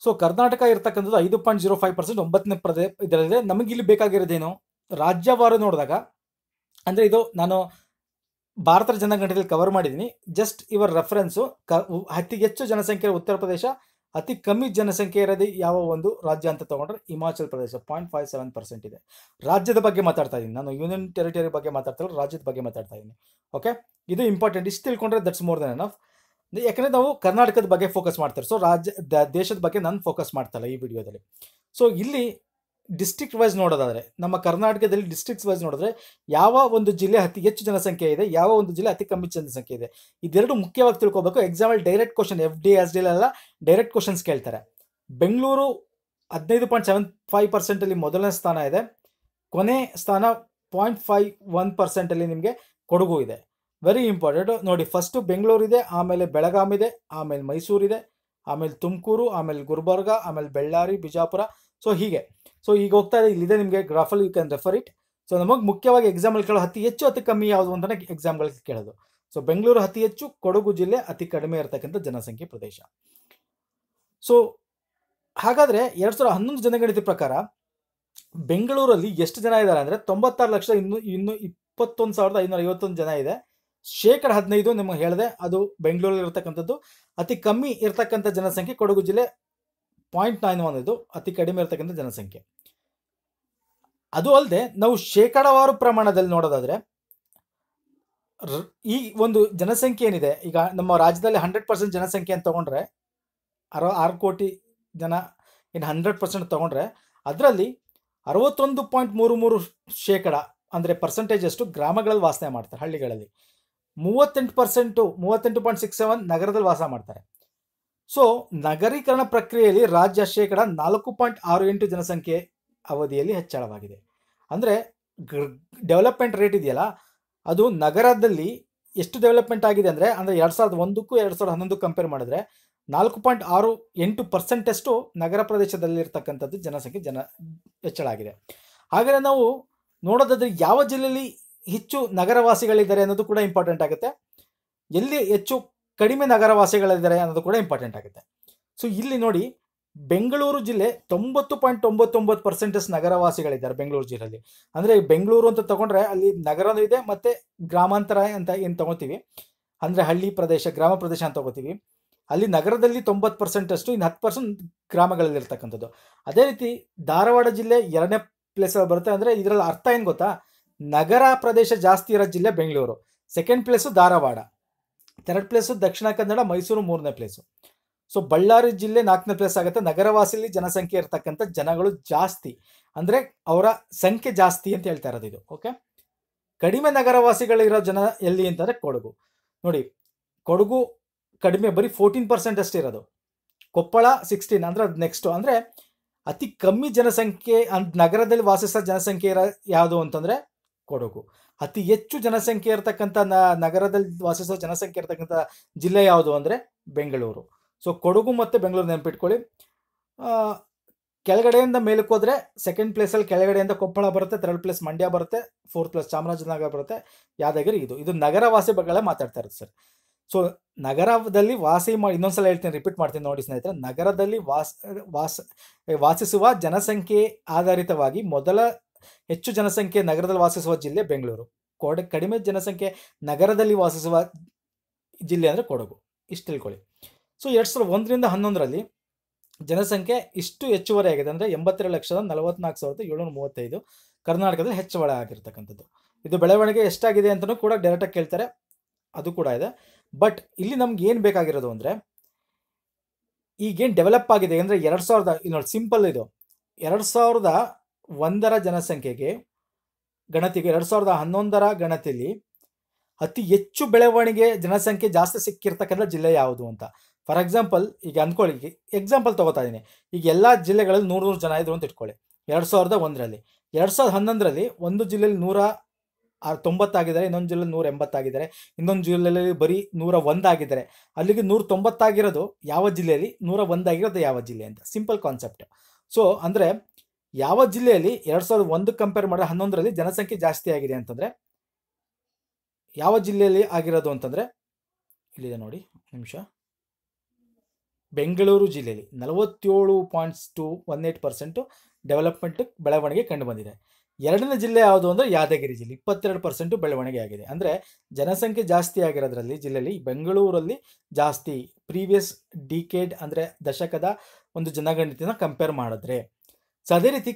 ಸೊ ಕರ್ನಾಟಕ ಇರ್ತಕ್ಕಂಥದ್ದು ಐದು ಪಾಯಿಂಟ್ ಜೀರೋ ಫೈವ್ ಪರ್ಸೆಂಟ್ ಒಂಬತ್ತನೇ ಪ್ರದೇಶ ಇದರಲ್ಲಿದೆ ನಮಗಿಲ್ಲಿ ಬೇಕಾಗಿರೋದೇನು ರಾಜ್ಯವಾರು ನೋಡಿದಾಗ ಅಂದರೆ ಇದು ನಾನು ಭಾರತದ ಜನಗಣತಿಯಲ್ಲಿ ಕವರ್ ಮಾಡಿದ್ದೀನಿ ಜಸ್ಟ್ ಇವರ ರೆಫರೆನ್ಸು ಕ ಅತಿ ಹೆಚ್ಚು ಜನಸಂಖ್ಯೆ ಉತ್ತರ ಪ್ರದೇಶ ಅತಿ ಕಮ್ಮಿ ಜನಸಂಖ್ಯೆ ಇರೋದು ಯಾವ ಒಂದು ರಾಜ್ಯ ಅಂತ ತೊಗೊಂಡ್ರೆ ಹಿಮಾಚಲ್ ಪ್ರದೇಶ ಪಾಯಿಂಟ್ ಫೈವ್ ಸೆವೆನ್ ಪರ್ಸೆಂಟ್ ಇದೆ ರಾಜ್ಯದ ಬಗ್ಗೆ ಮಾತಾಡ್ತಾ ಇದ್ದೀನಿ ನಾನು ಯೂನಿಯನ್ ಟೆರಿಟರಿ ಬಗ್ಗೆ ಮಾತಾಡ್ತಾ ರಾಜ್ಯದ ಬಗ್ಗೆ ಮಾತಾಡ್ತಾ ಇದ್ದೀನಿ ಓಕೆ ಇದು ಇಂಪಾರ್ಟೆಂಟ್ ಇಷ್ಟು ತಿಳ್ಕೊಂಡ್ರೆ ದಟ್ಸ್ ಮೋರ್ ದನ್ ಎನಫ್ ಯಾಕಂದರೆ ನಾವು ಕರ್ನಾಟಕದ ಬಗ್ಗೆ ಫೋಕಸ್ ಮಾಡ್ತಾರೆ ಸೊ ರಾಜ್ಯ ದೇಶದ ಬಗ್ಗೆ ನಾನು ಫೋಕಸ್ ಮಾಡ್ತಲ್ಲ ಈ ವಿಡಿಯೋದಲ್ಲಿ ಸೊ ಇಲ್ಲಿ ಡಿಸ್ಟ್ರಿಕ್ಟ್ ವೈಸ್ ನೋಡೋದಾದರೆ ನಮ್ಮ ಕರ್ನಾಟಕದಲ್ಲಿ ಡಿಸ್ಟ್ರಿಕ್ಟ್ ವೈಸ್ ನೋಡಿದ್ರೆ ಯಾವ ಒಂದು ಜಿಲ್ಲೆ ಅತಿ ಹೆಚ್ಚು ಜನಸಂಖ್ಯೆ ಇದೆ ಯಾವ ಒಂದು ಜಿಲ್ಲೆ ಅತಿ ಕಮ್ಮಿ ಜನಸಂಖ್ಯೆ ಇದೆ ಇದೆರಡು ಮುಖ್ಯವಾಗಿ ತಿಳ್ಕೊಬೇಕು example direct question F D S D direct questions ಕೇಳ್ತಾರೆ ಬೆಂಗಳೂರು ಹದಿನೈದು ಪಾಯಿಂಟ್ ಸೆವೆನ್ ಫೈವ್ ಪರ್ಸೆಂಟಲ್ಲಿ ಮೊದಲನೇ ಸ್ಥಾನ ಇದೆ ಕೊನೆ ಸ್ಥಾನ ಪಾಯಿಂಟ್ ಫೈವ್ ಒನ್ ಪರ್ಸೆಂಟಲ್ಲಿ ನಿಮಗೆ ಕೊಡಗು ಇದೆ ವೆರಿ ಇಂಪಾರ್ಟೆಂಟು ನೋಡಿ ಫಸ್ಟು ಬೆಂಗಳೂರಿದೆ ಆಮೇಲೆ ಬೆಳಗಾಂ ಇದೆ ಆಮೇಲೆ ಮೈಸೂರು ಇದೆ ಆಮೇಲೆ ತುಮಕೂರು ಆಮೇಲೆ ಗುಲ್ಬರ್ಗ ಆಮೇಲೆ ಬೆಳ್ಳಾರಿ ಬಿಜಾಪುರ ಸೊ ಹೀಗೆ ಸೊ ಈಗ ಹೋಗ್ತಾ ಇದೆ ಇಲ್ಲಿದೆ ನಿಮಗೆ ಗ್ರಾಫಲ್ you can refer it so ನಮಗೆ ಮುಖ್ಯವಾಗಿ ಎಕ್ಸಾಂಪಲ್ ಕೇಳೋ ಅತಿ ಹೆಚ್ಚು ಅತಿ ಕಮ್ಮಿ ಯಾವುದು ಅಂತಲೇ ಎಕ್ಸಾಮ್ಗಳಿಗೆ ಕೇಳೋದು ಸೊ ಬೆಂಗಳೂರು ಅತಿ ಹೆಚ್ಚು ಕೊಡಗು ಜಿಲ್ಲೆ ಅತಿ ಕಡಿಮೆ ಇರತಕ್ಕಂಥ ಜನಸಂಖ್ಯೆ ಪ್ರದೇಶ ಸೊ ಹಾಗಾದರೆ ಎರಡು ಸಾವಿರದ ಹನ್ನೊಂದು ಜನಗಣತಿ ಪ್ರಕಾರ ಬೆಂಗಳೂರಲ್ಲಿ ಎಷ್ಟು ಜನ ಇದ್ದಾರೆ ಅಂದರೆ ತೊಂಬತ್ತಾರು ಲಕ್ಷ ಇನ್ನೂ ಇನ್ನೂ ಇಪ್ಪತ್ತೊಂದು ಸಾವಿರದ ಐನೂರ ಐವತ್ತೊಂದು ಜನ ಇದೆ ಶೇಕಡ ಹದಿನೈದು ನಿಮಗೆ ಹೇಳಿದೆ ಅದು ಬೆಂಗಳೂರಲ್ಲಿ ಇರತಕ್ಕಂಥದ್ದು ಅತಿ ಕಮ್ಮಿ ಇರತಕ್ಕಂಥ ಜನಸಂಖ್ಯೆ ಕೊಡಗು ಜಿಲ್ಲೆ ಪಾಯಿಂಟ್ ನೈನ್ ಒನ್ ಇದು ಅತಿ ಕಡಿಮೆ ಇರತಕ್ಕಂಥ ಜನಸಂಖ್ಯೆ ಅದು ಅಲ್ಲದೆ ನಾವು ಶೇಕಡಾವಾರು ಪ್ರಮಾಣದಲ್ಲಿ ನೋಡೋದಾದರೆ ಈ ಒಂದು ಜನಸಂಖ್ಯೆ ಏನಿದೆ ಈಗ ನಮ್ಮ ರಾಜ್ಯದಲ್ಲಿ ಹಂಡ್ರೆಡ್ ಪರ್ಸೆಂಟ್ ಜನಸಂಖ್ಯೆ ಅಂತ ತೊಗೊಂಡ್ರೆ ಅರ ಆರು ಕೋಟಿ ಜನ ಇನ್ನು ಹಂಡ್ರೆಡ್ ಪರ್ಸೆಂಟ್ ತೊಗೊಂಡ್ರೆ ಅದರಲ್ಲಿ ಅರವತ್ತೊಂದು ಪಾಯಿಂಟ್ ಮೂರು ಮೂರು ಶೇಕಡ ಅಂದರೆ ಪರ್ಸೆಂಟೇಜ್ ಅಷ್ಟು ಗ್ರಾಮಗಳಲ್ಲಿ ವಾಸನೆ ಮಾಡ್ತಾರೆ ಹಳ್ಳಿಗಳಲ್ಲಿ ಮೂವತ್ತೆಂಟು ಪರ್ಸೆಂಟು ಮೂವತ್ತೆಂಟು ಪಾಯಿಂಟ್ ಸಿಕ್ಸ್ ಸೆವೆನ್ ನಗರದಲ್ಲಿ ವಾಸ ಮಾಡ್ತಾರೆ ಸೊ ನಗರೀಕರಣ ಪ್ರಕ್ರಿಯೆಯಲ್ಲಿ ರಾಜ್ಯ ಶೇಕಡ ನಾಲ್ಕು ಪಾಯಿಂಟ್ ಆರು ಎಂಟು ಜನಸಂಖ್ಯೆ ಅವಧಿಯಲ್ಲಿ ಹೆಚ್ಚಳವಾಗಿದೆ ಅಂದರೆ ಡೆವಲಪ್ಮೆಂಟ್ ರೇಟ್ ಇದೆಯಲ್ಲ ಅದು ನಗರದಲ್ಲಿ ಎಷ್ಟು ಡೆವಲಪ್ಮೆಂಟ್ ಆಗಿದೆ ಅಂದರೆ ಅಂದರೆ ಎರಡು ಸಾವಿರದ ಒಂದಕ್ಕೂ ಎರಡು ಸಾವಿರದ ಹನ್ನೊಂದು ಕಂಪೇರ್ ಮಾಡಿದ್ರೆ ನಾಲ್ಕು ಪಾಯಿಂಟ್ ಆರು ಎಂಟು ಪರ್ಸೆಂಟಷ್ಟು ನಗರ ಪ್ರದೇಶದಲ್ಲಿರ್ತಕ್ಕಂಥದ್ದು ಜನಸಂಖ್ಯೆ ಜನ ಹೆಚ್ಚಳ ಆಗಿದೆ ಹಾಗಾದರೆ ನಾವು ನೋಡೋದಾದರೆ ಯಾವ ಜಿಲ್ಲೆಯಲ್ಲಿ ಹೆಚ್ಚು ನಗರವಾಸಿಗಳಿದ್ದಾರೆ ಅನ್ನೋದು ಕೂಡ ಇಂಪಾರ್ಟೆಂಟ್ ಆಗುತ್ತೆ ಎಲ್ಲಿ ಹೆಚ್ಚು ಕಡಿಮೆ ನಗರವಾಸಿಗಳಿದ್ದಾರೆ ಅನ್ನೋದು ಕೂಡ ಇಂಪಾರ್ಟೆಂಟ್ ಆಗುತ್ತೆ ಸೊ ಇಲ್ಲಿ ನೋಡಿ ಬೆಂಗಳೂರು ಜಿಲ್ಲೆ ತೊಂಬತ್ತು ಪಾಯಿಂಟ್ ತೊಂಬತ್ತೊಂಬತ್ತು ಪರ್ಸೆಂಟಸ್ ನಗರವಾಸಿಗಳಿದ್ದಾರೆ ಬೆಂಗಳೂರು ಜಿಲ್ಲೆಯಲ್ಲಿ ಅಂದರೆ ಬೆಂಗಳೂರು ಅಂತ ತಗೊಂಡ್ರೆ ಅಲ್ಲಿ ನಗರನೂ ಇದೆ ಮತ್ತೆ ಗ್ರಾಮಾಂತರ ಅಂತ ಏನು ತಗೋತೀವಿ ಅಂದರೆ ಹಳ್ಳಿ ಪ್ರದೇಶ ಗ್ರಾಮ ಪ್ರದೇಶ ಅಂತ ತಗೋತೀವಿ ಅಲ್ಲಿ ನಗರದಲ್ಲಿ ತೊಂಬತ್ತು ಪರ್ಸೆಂಟಷ್ಟು ಇನ್ನು ಹತ್ತು ಪರ್ಸೆಂಟ್ ಗ್ರಾಮಗಳಲ್ಲಿ ಅದೇ ರೀತಿ ಧಾರವಾಡ ಜಿಲ್ಲೆ ಎರಡನೇ ಪ್ಲೇಸಲ್ಲಿ ಬರುತ್ತೆ ಅಂದರೆ ಇದರಲ್ಲಿ ಅರ್ಥ ಏನು ಗೊತ್ತಾ ನಗರ ಪ್ರದೇಶ ಜಾಸ್ತಿ ಇರೋ ಜಿಲ್ಲೆ Bengaluru second place Dharwad third place Dakshina Kannada Mysuru ಮೂರನೇ ಪ್ಲೇಸು ಸೊ ಬಳ್ಳಾರಿ ಜಿಲ್ಲೆ ನಾಲ್ಕನೇ ಪ್ಲೇಸ್ ಆಗುತ್ತೆ ನಗರವಾಸಿಯಲ್ಲಿ ಜನಸಂಖ್ಯೆ ಇರ್ತಕ್ಕಂಥ ಜನಗಳು ಜಾಸ್ತಿ ಅಂದರೆ ಅವರ ಸಂಖ್ಯೆ ಜಾಸ್ತಿ ಅಂತ ಹೇಳ್ತಾ ಇರೋದು ಇದು ಓಕೆ ಕಡಿಮೆ ನಗರವಾಸಿಗಳಿರೋ ಜನ ಎಲ್ಲಿ ಅಂತಂದರೆ ಕೊಡಗು ನೋಡಿ ಕೊಡಗು ಕಡಿಮೆ ಬರೀ ಫೋರ್ಟೀನ್ ಪರ್ಸೆಂಟ್ ಅಷ್ಟೇ ಇರೋದು ಕೊಪ್ಪಳ ಸಿಕ್ಸ್ಟೀನ್ ಅಂದರೆ ಅದು ನೆಕ್ಸ್ಟು ಅಂದರೆ ಅತಿ ಕಮ್ಮಿ ಜನಸಂಖ್ಯೆ ನಗರದಲ್ಲಿ ವಾಸಿಸೋ ಜನಸಂಖ್ಯೆ ಇರೋ ಯಾವುದು ಅಂತಂದರೆ ಕೊಡಗು ಅತಿ ಹೆಚ್ಚು ಜನಸಂಖ್ಯೆ ಇರತಕ್ಕಂಥ ನಗರದಲ್ಲಿ ವಾಸಿಸುವ ಜನಸಂಖ್ಯೆ ಇರತಕ್ಕಂಥ ಜಿಲ್ಲೆ ಯಾವುದು ಅಂದರೆ ಬೆಂಗಳೂರು ಸೊ ಕೊಡಗು ಮತ್ತು ಬೆಂಗಳೂರು ನೆನಪಿಟ್ಕೊಳ್ಳಿ ಕೆಳಗಡೆಯಿಂದ ಮೇಲಕ್ಕೆ ಹೋದರೆ ಸೆಕೆಂಡ್ ಪ್ಲೇಸಲ್ಲಿ ಕೆಳಗಡೆಯಿಂದ ಕೊಪ್ಪಳ ಬರುತ್ತೆ ಥರ್ಡ್ ಪ್ಲೇಸ್ ಮಂಡ್ಯ ಬರುತ್ತೆ ಫೋರ್ತ್ ಪ್ಲೇಸ್ ಚಾಮರಾಜನಗರ ಬರುತ್ತೆ ಯಾದಗಿರಿ ಇದು ಇದು ನಗರ ಬಗ್ಗೆ ಮಾತಾಡ್ತಾ ಇರುತ್ತೆ ಸರ್ ಸೊ ನಗರದಲ್ಲಿ ವಾಸಿ ಮಾಡಿ ಇನ್ನೊಂದ್ಸಲ ಹೇಳ್ತೀನಿ ರಿಪೀಟ್ ಮಾಡ್ತೀನಿ ನೋಡಿ ಸ್ನೇಹಿತರೆ ನಗರದಲ್ಲಿ ವಾಸ ವಾಸ ವಾಸಿಸುವ ಜನಸಂಖ್ಯೆ ಆಧಾರಿತವಾಗಿ ಮೊದಲ ಹೆಚ್ಚು ಜನಸಂಖ್ಯೆ ನಗರದಲ್ಲಿ ವಾಸಿಸುವ ಜಿಲ್ಲೆ ಬೆಂಗಳೂರು ಕೊಡ ಕಡಿಮೆ ಜನಸಂಖ್ಯೆ ನಗರದಲ್ಲಿ ವಾಸಿಸುವ ಜಿಲ್ಲೆ ಅಂದರೆ ಕೊಡಗು ಇಷ್ಟು ತಿಳ್ಕೊಳ್ಳಿ ಸೊ ಎರಡು ಸಾವಿರದ ಒಂದರಿಂದ ಹನ್ನೊಂದರಲ್ಲಿ ಜನಸಂಖ್ಯೆ ಇಷ್ಟು ಹೆಚ್ಚುವರಿ ಆಗಿದೆ ಅಂದರೆ ಎಂಬತ್ತೆರಡು ಲಕ್ಷದ ನಲವತ್ನಾಲ್ಕು ಸಾವಿರದ ಏಳ್ನೂರ ಮೂವತ್ತೈದು ಕರ್ನಾಟಕದಲ್ಲಿ ಒಳ ಆಗಿರ್ತಕ್ಕಂಥದ್ದು ಇದು ಬೆಳವಣಿಗೆ ಎಷ್ಟಾಗಿದೆ ಅಂತಲೂ ಕೂಡ ಡೈರೆಕ್ಟಾಗಿ ಕೇಳ್ತಾರೆ ಅದು ಕೂಡ ಇದೆ ಬಟ್ ಇಲ್ಲಿ ನಮ್ಗೆ ಏನು ಬೇಕಾಗಿರೋದು ಅಂದರೆ ಈಗೇನು ಡೆವಲಪ್ ಆಗಿದೆ ಅಂದರೆ ಎರಡು ಸಾವಿರದ ಇಲ್ಲಿ ಸಿಂಪಲ್ ಇದು ಎರಡು ಸಾವಿರದ ಒಂದರ ಜನಸಂಖ್ಯೆಗೆ ಗಣತಿಗೆ ಎರಡು ಸಾವಿರದ ಹನ್ನೊಂದರ ಗಣತಿಯಲ್ಲಿ ಅತಿ ಹೆಚ್ಚು ಬೆಳವಣಿಗೆ ಜನಸಂಖ್ಯೆ ಜಾಸ್ತಿ ಸಿಕ್ಕಿರ್ತಕ್ಕಂಥ ಜಿಲ್ಲೆ ಯಾವುದು ಅಂತ ಫಾರ್ ಎಕ್ಸಾಂಪಲ್ ಈಗ ಅಂದ್ಕೊಳ್ಳಿ ಎಕ್ಸಾಂಪಲ್ ತಗೋತಾ ಇದ್ದೀನಿ ಈಗ ಎಲ್ಲ ಜಿಲ್ಲೆಗಳಲ್ಲಿ ನೂರು ನೂರು ಜನ ಇದ್ರು ಅಂತ ಇಟ್ಕೊಳ್ಳಿ ಎರಡು ಸಾವಿರದ ಒಂದರಲ್ಲಿ ಎರಡು ಸಾವಿರದ ಹನ್ನೊಂದರಲ್ಲಿ ಒಂದು ಜಿಲ್ಲೆಯಲ್ಲಿ ನೂರ ತೊಂಬತ್ತಾಗಿದ್ದಾರೆ ಇನ್ನೊಂದು ಜಿಲ್ಲೆ ನೂರ ಎಂಬತ್ತಾಗಿದ್ದಾರೆ ಇನ್ನೊಂದು ಜಿಲ್ಲೆಯಲ್ಲಿ ಬರೀ ನೂರ ಒಂದಾಗಿದ್ದಾರೆ ಅಲ್ಲಿಗೆ ನೂರ ತೊಂಬತ್ತಾಗಿರೋದು ಯಾವ ಜಿಲ್ಲೆಯಲ್ಲಿ ನೂರ ಒಂದಾಗಿರೋದು ಯಾವ ಜಿಲ್ಲೆ ಅಂತ ಸಿಂಪಲ್ ಕಾನ್ಸೆಪ್ಟ್ ಸೊ ಅಂದರೆ ಯಾವ ಜಿಲ್ಲೆಯಲ್ಲಿ ಎರಡು ಸಾವಿರದ ಒಂದು ಕಂಪೇರ್ ಮಾಡಿದ್ರೆ ಹನ್ನೊಂದರಲ್ಲಿ ಜನಸಂಖ್ಯೆ ಜಾಸ್ತಿ ಆಗಿದೆ ಅಂತಂದರೆ ಯಾವ ಜಿಲ್ಲೆಯಲ್ಲಿ ಆಗಿರೋದು ಅಂತಂದರೆ ಇಲ್ಲಿದೆ ನೋಡಿ ನಿಮಿಷ ಬೆಂಗಳೂರು ಜಿಲ್ಲೆಯಲ್ಲಿ ನಲವತ್ತೇಳು points two one eight percent development ಬೆಳವಣಿಗೆ ಕಂಡು ಬಂದಿದೆ ಎರಡನೇ ಜಿಲ್ಲೆ ಯಾವುದು ಅಂದರೆ ಯಾದಗಿರಿ ಜಿಲ್ಲೆ ಇಪ್ಪತ್ತೆರಡು ಪರ್ಸೆಂಟು ಬೆಳವಣಿಗೆ ಆಗಿದೆ ಅಂದರೆ ಜನಸಂಖ್ಯೆ ಜಾಸ್ತಿ ಆಗಿರೋದ್ರಲ್ಲಿ ಜಿಲ್ಲೆಯಲ್ಲಿ ಬೆಂಗಳೂರಲ್ಲಿ ಜಾಸ್ತಿ ಪ್ರೀವಿಯಸ್ ಡಿಕೇಡ್ ಅಂದರೆ ದಶಕದ ಒಂದು ಜನಗಣತಿನ ಕಂಪೇರ್ ಮಾಡಿದ್ರೆ ಸೊ ಅದೇ ರೀತಿ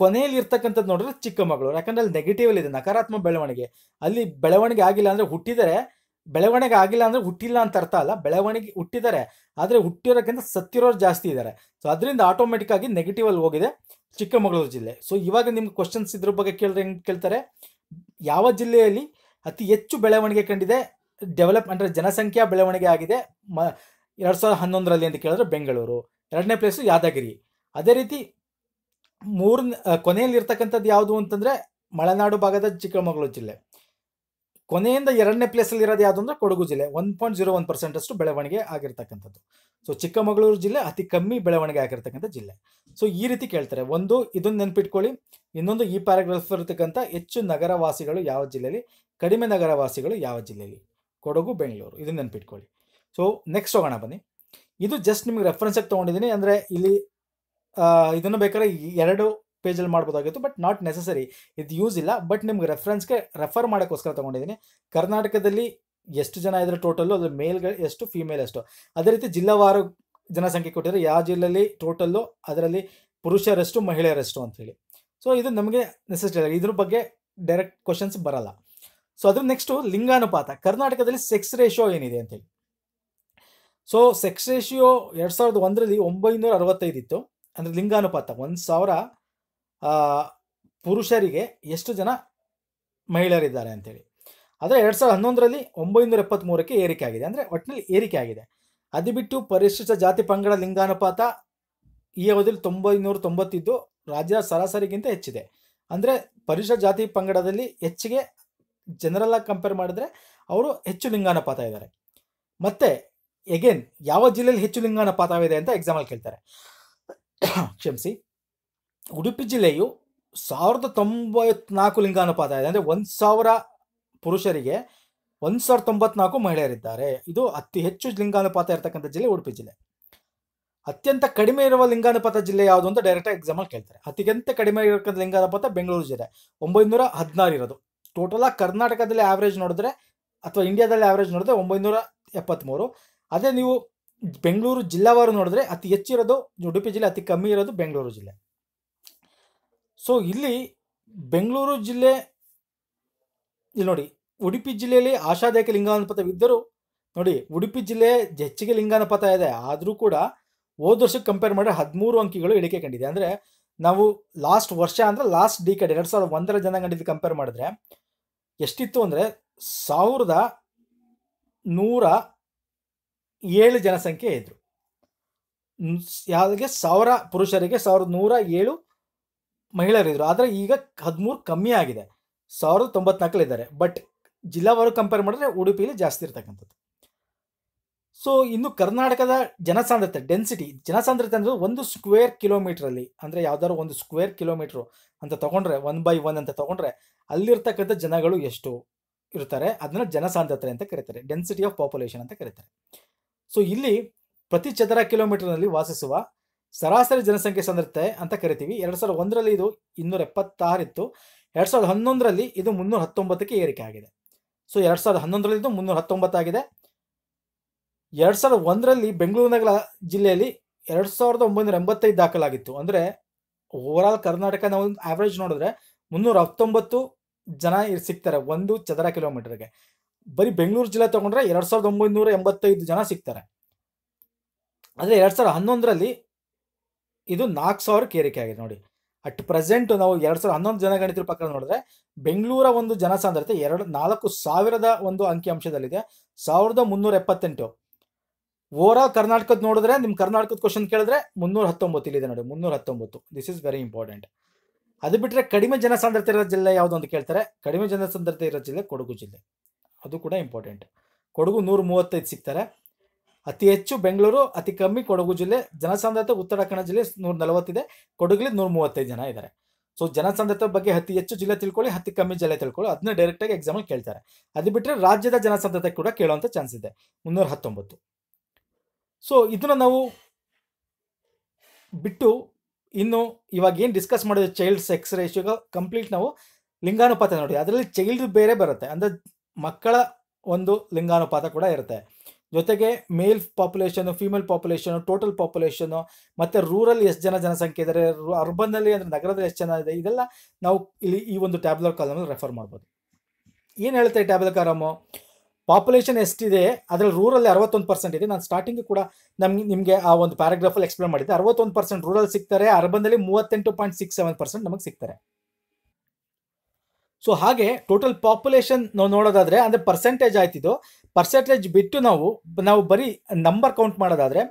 ಕೊನೆಯಲ್ಲಿ ಇರ್ತಕ್ಕಂಥದ್ದು ನೋಡಿದ್ರೆ ಚಿಕ್ಕಮಗಳೂರು ಯಾಕಂದ್ರೆ ಅಲ್ಲಿ ನೆಗೆಟಿವ್ ಇದೆ ನಕಾರಾತ್ಮಕ ಬೆಳವಣಿಗೆ ಅಲ್ಲಿ ಬೆಳವಣಿಗೆ ಆಗಿಲ್ಲ ಅಂದರೆ ಹುಟ್ಟಿದರೆ ಬೆಳವಣಿಗೆ ಆಗಿಲ್ಲ ಅಂದರೆ ಹುಟ್ಟಿಲ್ಲ ಅಂತ ಅರ್ಥ ಅಲ್ಲ ಬೆಳವಣಿಗೆ ಹುಟ್ಟಿದ್ದಾರೆ ಆದರೆ ಹುಟ್ಟಿರೋಕ್ಕಿಂತ ಸತ್ತಿರೋರು ಜಾಸ್ತಿ ಇದ್ದಾರೆ ಸೊ ಅದರಿಂದ ಆಟೋಮೆಟಿಕ್ ಆಗಿ ನೆಗೆಟಿವ್ ಅಲ್ಲಿ ಹೋಗಿದೆ ಚಿಕ್ಕಮಗಳೂರು ಜಿಲ್ಲೆ ಸೊ ಇವಾಗ ನಿಮ್ಗೆ ಕ್ವಶನ್ಸ್ ಇದ್ರ ಬಗ್ಗೆ ಕೇಳಿದ್ರೆ ಹೆಂಗೆ ಕೇಳ್ತಾರೆ ಯಾವ ಜಿಲ್ಲೆಯಲ್ಲಿ ಅತಿ ಹೆಚ್ಚು ಬೆಳವಣಿಗೆ ಕಂಡಿದೆ ಡೆವಲಪ್ ಅಂದರೆ ಜನಸಂಖ್ಯಾ ಬೆಳವಣಿಗೆ ಆಗಿದೆ ಮ ಎರಡು ಸಾವಿರದ ಹನ್ನೊಂದರಲ್ಲಿ ಅಂತ ಕೇಳಿದ್ರೆ ಬೆಂಗಳೂರು ಎರಡನೇ ಪ್ಲೇಸು ಯಾದಗಿರಿ ಅದೇ ರೀತಿ ಮೂರನೇ ಕೊನೆಯಲ್ಲಿ ಇರ್ತಕ್ಕಂಥದ್ದು ಯಾವುದು ಅಂತಂದ್ರೆ ಮಲೆನಾಡು ಭಾಗದ ಚಿಕ್ಕಮಗಳೂರು ಜಿಲ್ಲೆ ಕೊನೆಯಿಂದ ಎರಡನೇ ಅಲ್ಲಿ ಇರೋದು ಯಾವುದು ಅಂದರೆ ಕೊಡಗು ಜಿಲ್ಲೆ ಒನ್ ಪಾಯಿಂಟ್ ಜೀರೋ ಒನ್ ಅಷ್ಟು ಬೆಳವಣಿಗೆ ಆಗಿರ್ತಕ್ಕಂಥದ್ದು ಸೊ ಚಿಕ್ಕಮಗಳೂರು ಜಿಲ್ಲೆ ಅತಿ ಕಮ್ಮಿ ಬೆಳವಣಿಗೆ ಆಗಿರ್ತಕ್ಕಂಥ ಜಿಲ್ಲೆ ಸೊ ಈ ರೀತಿ ಕೇಳ್ತಾರೆ ಒಂದು ಇದನ್ನು ನೆನ್ಪಿಟ್ಕೊಳ್ಳಿ ಇನ್ನೊಂದು ಈ ಪ್ಯಾರಾಗ್ರಾಫ್ ಇರತಕ್ಕಂಥ ಹೆಚ್ಚು ನಗರವಾಸಿಗಳು ಯಾವ ಜಿಲ್ಲೆಯಲ್ಲಿ ಕಡಿಮೆ ನಗರವಾಸಿಗಳು ಯಾವ ಜಿಲ್ಲೆಯಲ್ಲಿ ಕೊಡಗು ಬೆಂಗಳೂರು ಇದನ್ನ ನೆನ್ಪಿಟ್ಕೊಳ್ಳಿ ಸೊ ನೆಕ್ಸ್ಟ್ ಹೋಗೋಣ ಬನ್ನಿ ಇದು ಜಸ್ಟ್ ನಿಮಗೆ ಆಗಿ ತೊಗೊಂಡಿದ್ದೀನಿ ಅಂದರೆ ಇಲ್ಲಿ ಇದನ್ನು ಬೇಕಾದ್ರೆ ಎರಡು ಪೇಜಲ್ಲಿ ಮಾಡ್ಬೋದಾಗಿತ್ತು ಬಟ್ ನಾಟ್ ನೆಸಸರಿ ಇದು ಯೂಸ್ ಇಲ್ಲ ಬಟ್ ನಿಮ್ಗೆ ರೆಫರೆನ್ಸ್ಗೆ ರೆಫರ್ ಮಾಡೋಕ್ಕೋಸ್ಕರ ತೊಗೊಂಡಿದ್ದೀನಿ ಕರ್ನಾಟಕದಲ್ಲಿ ಎಷ್ಟು ಜನ ಇದ್ರೆ ಟೋಟಲ್ಲು ಅದ್ರ ಮೇಲ್ಗಳು ಎಷ್ಟು ಫೀಮೇಲ್ ಎಷ್ಟು ಅದೇ ರೀತಿ ಜಿಲ್ಲಾವಾರು ಜನಸಂಖ್ಯೆ ಕೊಟ್ಟಿದ್ರೆ ಯಾವ ಜಿಲ್ಲೆಯಲ್ಲಿ ಟೋಟಲ್ಲು ಅದರಲ್ಲಿ ಪುರುಷರಷ್ಟು ಮಹಿಳೆಯರಷ್ಟು ಅಂತೇಳಿ ಸೊ ಇದು ನಮಗೆ ನೆಸೆಸರಿ ಇದ್ರ ಬಗ್ಗೆ ಡೈರೆಕ್ಟ್ ಕ್ವಶನ್ಸ್ ಬರಲ್ಲ ಸೊ ಅದ್ರ ನೆಕ್ಸ್ಟು ಲಿಂಗಾನುಪಾತ ಕರ್ನಾಟಕದಲ್ಲಿ ಸೆಕ್ಸ್ ರೇಷಿಯೋ ಏನಿದೆ ಅಂತೇಳಿ ಸೊ ಸೆಕ್ಸ್ ರೇಷಿಯೋ ಎರಡು ಸಾವಿರದ ಒಂದರಲ್ಲಿ ಒಂಬೈನೂರ ಅರವತ್ತೈದಿತ್ತು ಇತ್ತು ಅಂದರೆ ಲಿಂಗಾನುಪಾತ ಒಂದು ಸಾವಿರ ಪುರುಷರಿಗೆ ಎಷ್ಟು ಜನ ಮಹಿಳೆಯರಿದ್ದಾರೆ ಅಂತೇಳಿ ಆದರೆ ಎರಡು ಸಾವಿರದ ಹನ್ನೊಂದರಲ್ಲಿ ಒಂಬೈನೂರ ಎಪ್ಪತ್ತ್ಮೂರಕ್ಕೆ ಏರಿಕೆ ಆಗಿದೆ ಅಂದರೆ ಒಟ್ಟಿನಲ್ಲಿ ಏರಿಕೆ ಆಗಿದೆ ಅದು ಬಿಟ್ಟು ಪರಿಶಿಷ್ಟ ಜಾತಿ ಪಂಗಡ ಲಿಂಗಾನುಪಾತ ಈ ಅವಧಿಯಲ್ಲಿ ತೊಂಬೈನೂರ ತೊಂಬತ್ತಿದ್ದು ರಾಜ್ಯ ಸರಾಸರಿಗಿಂತ ಹೆಚ್ಚಿದೆ ಅಂದರೆ ಪರಿಶಿಷ್ಟ ಜಾತಿ ಪಂಗಡದಲ್ಲಿ ಹೆಚ್ಚಿಗೆ ಜನರಲ್ಲಾಗಿ ಕಂಪೇರ್ ಮಾಡಿದ್ರೆ ಅವರು ಹೆಚ್ಚು ಲಿಂಗಾನುಪಾತ ಇದ್ದಾರೆ ಮತ್ತು ಎಗೇನ್ ಯಾವ ಜಿಲ್ಲೆಯಲ್ಲಿ ಹೆಚ್ಚು ಲಿಂಗಾನುಪಾತವಿದೆ ಅಂತ ಎಕ್ಸಾಮಲ್ಲಿ ಕೇಳ್ತಾರೆ ಕ್ಷಮಿಸಿ ಉಡುಪಿ ಜಿಲ್ಲೆಯು ಸಾವಿರದ ತೊಂಬತ್ನಾಲ್ಕು ಲಿಂಗಾನುಪಾತ ಇದೆ ಅಂದರೆ ಒಂದು ಸಾವಿರ ಪುರುಷರಿಗೆ ಒಂದು ಸಾವಿರದ ತೊಂಬತ್ನಾಲ್ಕು ಮಹಿಳೆಯರಿದ್ದಾರೆ ಇದು ಅತಿ ಹೆಚ್ಚು ಲಿಂಗಾನುಪಾತ ಇರತಕ್ಕಂಥ ಜಿಲ್ಲೆ ಉಡುಪಿ ಜಿಲ್ಲೆ ಅತ್ಯಂತ ಕಡಿಮೆ ಇರುವ ಲಿಂಗಾನುಪಾತ ಜಿಲ್ಲೆ ಯಾವುದು ಅಂತ ಡೈರೆಕ್ಟ್ ಎಕ್ಸಾಮಲ್ಲಿ ಕೇಳ್ತಾರೆ ಅತ್ಯಂತ ಕಡಿಮೆ ಇರತಕ್ಕಂಥ ಲಿಂಗಾನುಪಾತ ಬೆಂಗಳೂರು ಜಿಲ್ಲೆ ಒಂಬೈನೂರ ಹದಿನಾರು ಇರೋದು ಟೋಟಲಾಗಿ ಕರ್ನಾಟಕದಲ್ಲಿ ಆವರೇಜ್ ನೋಡಿದ್ರೆ ಅಥವಾ ಇಂಡಿಯಾದಲ್ಲಿ ಆವರೇಜ್ ನೋಡಿದ್ರೆ ಒಂಬೈನೂರ ಎಪ್ಪತ್ತ್ಮೂರು ಅದೇ ನೀವು ಬೆಂಗಳೂರು ಜಿಲ್ಲಾವಾರು ನೋಡಿದ್ರೆ ಅತಿ ಹೆಚ್ಚಿರೋದು ಉಡುಪಿ ಜಿಲ್ಲೆ ಅತಿ ಕಮ್ಮಿ ಇರೋದು ಬೆಂಗಳೂರು ಜಿಲ್ಲೆ ಸೊ ಇಲ್ಲಿ ಬೆಂಗಳೂರು ಜಿಲ್ಲೆ ಇಲ್ಲಿ ನೋಡಿ ಉಡುಪಿ ಜಿಲ್ಲೆಯಲ್ಲಿ ಆಶಾದಾಯಕ ಇದ್ದರೂ ನೋಡಿ ಉಡುಪಿ ಜಿಲ್ಲೆ ಹೆಚ್ಚಿಗೆ ಲಿಂಗಾನುಪಾತ ಇದೆ ಆದರೂ ಕೂಡ ಹೋದ ವರ್ಷಕ್ಕೆ ಕಂಪೇರ್ ಮಾಡಿದ್ರೆ ಹದಿಮೂರು ಅಂಕಿಗಳು ಇಳಿಕೆ ಕಂಡಿದೆ ಅಂದರೆ ನಾವು ಲಾಸ್ಟ್ ವರ್ಷ ಅಂದರೆ ಲಾಸ್ಟ್ ಡಿ ಕಡೆ ಎರಡು ಸಾವಿರದ ಒಂದರ ಜನಗಣತಿ ಕಂಪೇರ್ ಮಾಡಿದ್ರೆ ಎಷ್ಟಿತ್ತು ಅಂದರೆ ಸಾವಿರದ ನೂರ ಏಳು ಜನಸಂಖ್ಯೆ ಇದ್ದರು ಯಾವುದಿಗೆ ಸಾವಿರ ಪುರುಷರಿಗೆ ಸಾವಿರದ ನೂರ ಏಳು ಮಹಿಳೆಯರಿದ್ದರು ಆದರೆ ಈಗ ಹದಿಮೂರು ಕಮ್ಮಿ ಆಗಿದೆ ಸಾವಿರದ ತೊಂಬತ್ನಾಲ್ಕಲಿದ್ದಾರೆ ಬಟ್ ಜಿಲ್ಲಾವಾರು ಕಂಪೇರ್ ಮಾಡಿದ್ರೆ ಉಡುಪಿಯಲ್ಲಿ ಜಾಸ್ತಿ ಇರ್ತಕ್ಕಂಥದ್ದು ಸೊ ಇನ್ನು ಕರ್ನಾಟಕದ ಜನಸಾಂದ್ರತೆ ಡೆನ್ಸಿಟಿ ಜನಸಾಂದ್ರತೆ ಅಂದರೆ ಒಂದು ಸ್ಕ್ವೇರ್ ಕಿಲೋಮೀಟ್ರಲ್ಲಿ ಅಂದರೆ ಯಾವ್ದಾದ್ರು ಒಂದು ಸ್ಕ್ವೇರ್ ಕಿಲೋಮೀಟ್ರು ಅಂತ ತಗೊಂಡ್ರೆ ಒನ್ ಬೈ ಒನ್ ಅಂತ ತಗೊಂಡ್ರೆ ಅಲ್ಲಿರ್ತಕ್ಕಂಥ ಜನಗಳು ಎಷ್ಟು ಇರ್ತಾರೆ ಅದನ್ನ ಜನಸಾಂದ್ರತೆ ಅಂತ ಕರೀತಾರೆ ಡೆನ್ಸಿಟಿ ಆಫ್ ಪಾಪ್ಯುಲೇಷನ್ ಅಂತ ಕರೀತಾರೆ ಸೊ ಇಲ್ಲಿ ಪ್ರತಿ ಚದರ ಕಿಲೋಮೀಟರ್ನಲ್ಲಿ ವಾಸಿಸುವ ಸರಾಸರಿ ಜನಸಂಖ್ಯೆ ಸಾಂದ್ರತೆ ಅಂತ ಕರಿತೀವಿ ಎರಡು ಸಾವಿರದ ಒಂದರಲ್ಲಿ ಇದು ಇನ್ನೂರ ಎಪ್ಪತ್ತಾರಿತ್ತು ಎರಡು ಸಾವಿರದ ಹನ್ನೊಂದರಲ್ಲಿ ಇದು ಮುನ್ನೂರ ಹತ್ತೊಂಬತ್ತಕ್ಕೆ ಏರಿಕೆ ಆಗಿದೆ ಸೊ ಎರಡು ಸಾವಿರದ ಹನ್ನೊಂದರಲ್ಲಿ ಇದು ಮುನ್ನೂರ ಹತ್ತೊಂಬತ್ತಾಗಿದೆ ಎರಡು ಸಾವಿರದ ಒಂದರಲ್ಲಿ ಬೆಂಗಳೂರು ನಗರ ಜಿಲ್ಲೆಯಲ್ಲಿ ಎರಡು ಸಾವಿರದ ಒಂಬೈನೂರ ಎಂಬತ್ತೈದು ದಾಖಲಾಗಿತ್ತು ಅಂದರೆ ಓವರ್ ಆಲ್ ಕರ್ನಾಟಕ ನಾವು ಆವ್ರೇಜ್ ನೋಡಿದ್ರೆ ಮುನ್ನೂರ ಹತ್ತೊಂಬತ್ತು ಜನ ಸಿಗ್ತಾರೆ ಒಂದು ಚದರ ಕಿಲೋಮೀಟರ್ಗೆ ಬರೀ ಬೆಂಗಳೂರು ಜಿಲ್ಲೆ ತಗೊಂಡ್ರೆ ಎರಡು ಸಾವಿರದ ಒಂಬೈನೂರ ಎಂಬತ್ತೈದು ಜನ ಸಿಗ್ತಾರೆ ಆದರೆ ಎರಡು ಸಾವಿರದ ಹನ್ನೊಂದರಲ್ಲಿ ಇದು ನಾಲ್ಕು ಸಾವಿರ ಏರಿಕೆ ಆಗಿದೆ ನೋಡಿ ಅಟ್ ಪ್ರೆಸೆಂಟ್ ನಾವು ಎರಡು ಸಾವಿರದ ಹನ್ನೊಂದು ಜನಗಣಿತರ ಪ್ರಕಾರ ನೋಡಿದ್ರೆ ಬೆಂಗಳೂರ ಒಂದು ಜನಸಾಂದ್ರತೆ ಎರಡು ನಾಲ್ಕು ಸಾವಿರದ ಒಂದು ಅಂಕಿಅಂಶದಲ್ಲಿದೆ ಸಾವಿರದ ಮುನ್ನೂರ ಎಪ್ಪತ್ತೆಂಟು ಓವರ್ ಆಲ್ ಕರ್ನಾಟಕದ ನೋಡಿದ್ರೆ ನಿಮ್ಮ ಕರ್ನಾಟಕದ ಕ್ವಶನ್ ಕೇಳಿದ್ರೆ ಮುನ್ನೂರ ಹತ್ತೊಂಬತ್ತು ಇಲ್ಲಿದೆ ನೋಡಿ ಮುನ್ನೂರ ಹತ್ತೊಂಬತ್ತು ದಿಸ್ ಇಸ್ ವೆರಿ ಇಂಪಾರ್ಟೆಂಟ್ ಅದು ಬಿಟ್ಟರೆ ಕಡಿಮೆ ಜನಸಾಂದ್ರತೆ ಇರೋ ಜಿಲ್ಲೆ ಯಾವುದು ಅಂತ ಕೇಳ್ತಾರೆ ಕಡಿಮೆ ಜನಸಾಂದ್ರತೆ ಇರೋ ಜಿಲ್ಲೆ ಕೊಡಗು ಜಿಲ್ಲೆ ಅದು ಕೂಡ ಇಂಪಾರ್ಟೆಂಟ್ ಕೊಡಗು ನೂರ ಮೂವತ್ತೈದು ಸಿಗ್ತಾರೆ ಅತಿ ಹೆಚ್ಚು ಬೆಂಗಳೂರು ಅತಿ ಕಮ್ಮಿ ಕೊಡಗು ಜಿಲ್ಲೆ ಜನಸಾಂದ್ರತೆ ಉತ್ತರ ಕನ್ನಡ ಜಿಲ್ಲೆ ನೂರ ನಲವತ್ತಿದೆ ಕೊಡಗಲ್ಲಿ ನೂರ ಮೂವತ್ತೈದು ಜನ ಇದ್ದಾರೆ ಸೊ ಜನಸಾಂದ್ರತೆ ಬಗ್ಗೆ ಅತಿ ಹೆಚ್ಚು ಜಿಲ್ಲೆ ತಿಳ್ಕೊಳ್ಳಿ ಅತಿ ಕಮ್ಮಿ ಜಿಲ್ಲೆ ತಿಳ್ಕೊಳ್ಳಿ ಅದನ್ನ ಡೈರೆಕ್ಟಾಗಿ ಎಕ್ಸಾಮಲ್ಲಿ ಕೇಳ್ತಾರೆ ಅದು ಬಿಟ್ಟರೆ ರಾಜ್ಯದ ಜನಸಾಂದ್ರತೆ ಕೂಡ ಕೇಳುವಂಥ ಚಾನ್ಸ್ ಇದೆ ಮುನ್ನೂರ ಹತ್ತೊಂಬತ್ತು ಸೊ ಇದನ್ನು ನಾವು ಬಿಟ್ಟು ಇನ್ನು ಇವಾಗ ಏನು ಡಿಸ್ಕಸ್ ಮಾಡೋದು ಚೈಲ್ಡ್ ಸೆಕ್ಸ್ ರೇಷಿಯೋಗ ಕಂಪ್ಲೀಟ್ ನಾವು ಲಿಂಗಾನುಪಾತ ನೋಡಿ ಅದರಲ್ಲಿ ಚೈಲ್ಡ್ ಬೇರೆ ಬರುತ್ತೆ ಅಂದರೆ ಮಕ್ಕಳ ಒಂದು ಲಿಂಗಾನುಪಾತ ಕೂಡ ಇರುತ್ತೆ ಜೊತೆಗೆ male population female population total population ಮತ್ತು ರೂರಲ್ ಎಷ್ಟು ಜನ ಜನಸಂಖ್ಯೆ ಇದ್ದಾರೆ ಅರ್ಬನ್ನಲ್ಲಿ ಅಂದರೆ ನಗರದಲ್ಲಿ ಎಷ್ಟು ಜನ ಇದೆ ಇದೆಲ್ಲ ನಾವು ಇಲ್ಲಿ ಈ ಒಂದು ಟ್ಯಾಬ್ಲರ್ ಕಾಲಮಲ್ಲಿ ರೆಫರ್ ಮಾಡ್ಬೋದು ಏನು ಹೇಳ್ತಾರೆ ಟ್ಯಾಬ್ಲರ್ ಕಾಲಮ್ ಪಾಪ್ಯುಲೇಷನ್ ಎಷ್ಟಿದೆ ಅದ್ರಲ್ಲಿ ರೂರಲ್ಲಿ ಅರವತ್ತೊಂದು ಪರ್ಸೆಂಟ್ ಇದೆ ನಾನು ಸ್ಟಾರ್ಟಿಂಗ್ ಕೂಡ ನಮ್ಗೆ ನಿಮಗೆ ಆ ಒಂದು ಪ್ಯಾರಾಗ್ರಾಫಲ್ಲಿ ಎಕ್ಸ್ಪ್ಲೇನ್ ಮಾಡಿದ್ದೆ ಅರವತ್ತೊಂದು ಪರ್ಸೆಂಟ್ ರೂರಲ್ ಸಿಗ್ತಾರೆ ಅರ್ಬನ್ದಲ್ಲಿ ಮೂವತ್ತೆಂಟು ಪಾಯಿಂಟ್ ಸಿಕ್ಸ್ ಸೆವೆನ್ ಪರ್ಸೆಂಟ್ ನಮಗೆ ಸಿಗ್ತಾರೆ ಸೊ ಹಾಗೆ ಟೋಟಲ್ ಪಾಪ್ಯುಲೇಷನ್ ನಾವು ನೋಡೋದಾದ್ರೆ ಅಂದರೆ ಪರ್ಸೆಂಟೇಜ್ ಆಯ್ತಿದ್ದು ಪರ್ಸೆಂಟೇಜ್ ಬಿಟ್ಟು ನಾವು ನಾವು ಬರೀ ನಂಬರ್ ಕೌಂಟ್ ಮಾಡೋದಾದರೆ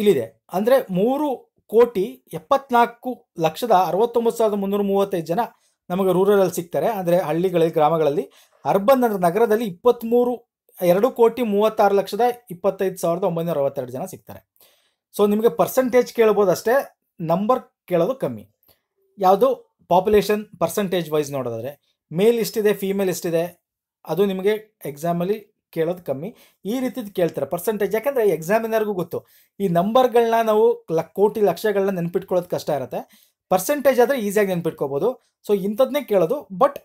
ಇಲ್ಲಿದೆ ಅಂದರೆ ಮೂರು ಕೋಟಿ ಎಪ್ಪತ್ನಾಲ್ಕು ಲಕ್ಷದ ಅರವತ್ತೊಂಬತ್ತು ಸಾವಿರದ ಮುನ್ನೂರ ಮೂವತ್ತೈದು ಜನ ನಮಗೆ ಅಲ್ಲಿ ಸಿಗ್ತಾರೆ ಅಂದರೆ ಹಳ್ಳಿಗಳಲ್ಲಿ ಗ್ರಾಮಗಳಲ್ಲಿ ಅರ್ಬನ್ ನಗರದಲ್ಲಿ ಇಪ್ಪತ್ತ್ಮೂರು ಎರಡು ಕೋಟಿ ಮೂವತ್ತಾರು ಲಕ್ಷದ ಇಪ್ಪತ್ತೈದು ಸಾವಿರದ ಒಂಬೈನೂರ ಅರವತ್ತೆರಡು ಜನ ಸಿಗ್ತಾರೆ ಸೊ ನಿಮಗೆ ಪರ್ಸೆಂಟೇಜ್ ಕೇಳ್ಬೋದಷ್ಟೇ ಅಷ್ಟೇ ನಂಬರ್ ಕೇಳೋದು ಕಮ್ಮಿ ಯಾವುದು ಪಾಪ್ಯುಲೇಷನ್ ಪರ್ಸೆಂಟೇಜ್ ವೈಸ್ ನೋಡೋದಾದರೆ ಮೇಲ್ ಇಷ್ಟಿದೆ ಫೀಮೇಲ್ ಇಷ್ಟಿದೆ ಅದು ನಿಮಗೆ ಎಕ್ಸಾಮಲ್ಲಿ ಕೇಳೋದು ಕಮ್ಮಿ ಈ ರೀತಿದು ಕೇಳ್ತಾರೆ ಪರ್ಸೆಂಟೇಜ್ ಯಾಕಂದರೆ ಎಕ್ಸಾಮಿನರ್ಗೂ ಗೊತ್ತು ಈ ನಂಬರ್ಗಳನ್ನ ನಾವು ಲ ಕೋಟಿ ಲಕ್ಷಗಳನ್ನ ನೆನ್ಪಿಟ್ಕೊಳ್ಳೋದು ಕಷ್ಟ ಇರುತ್ತೆ ಪರ್ಸೆಂಟೇಜ್ ಆದರೆ ಈಸಿಯಾಗಿ ನೆನ್ಪಿಟ್ಕೋಬೋದು ಸೊ ಇಂಥದ್ದನ್ನೇ ಕೇಳೋದು ಬಟ್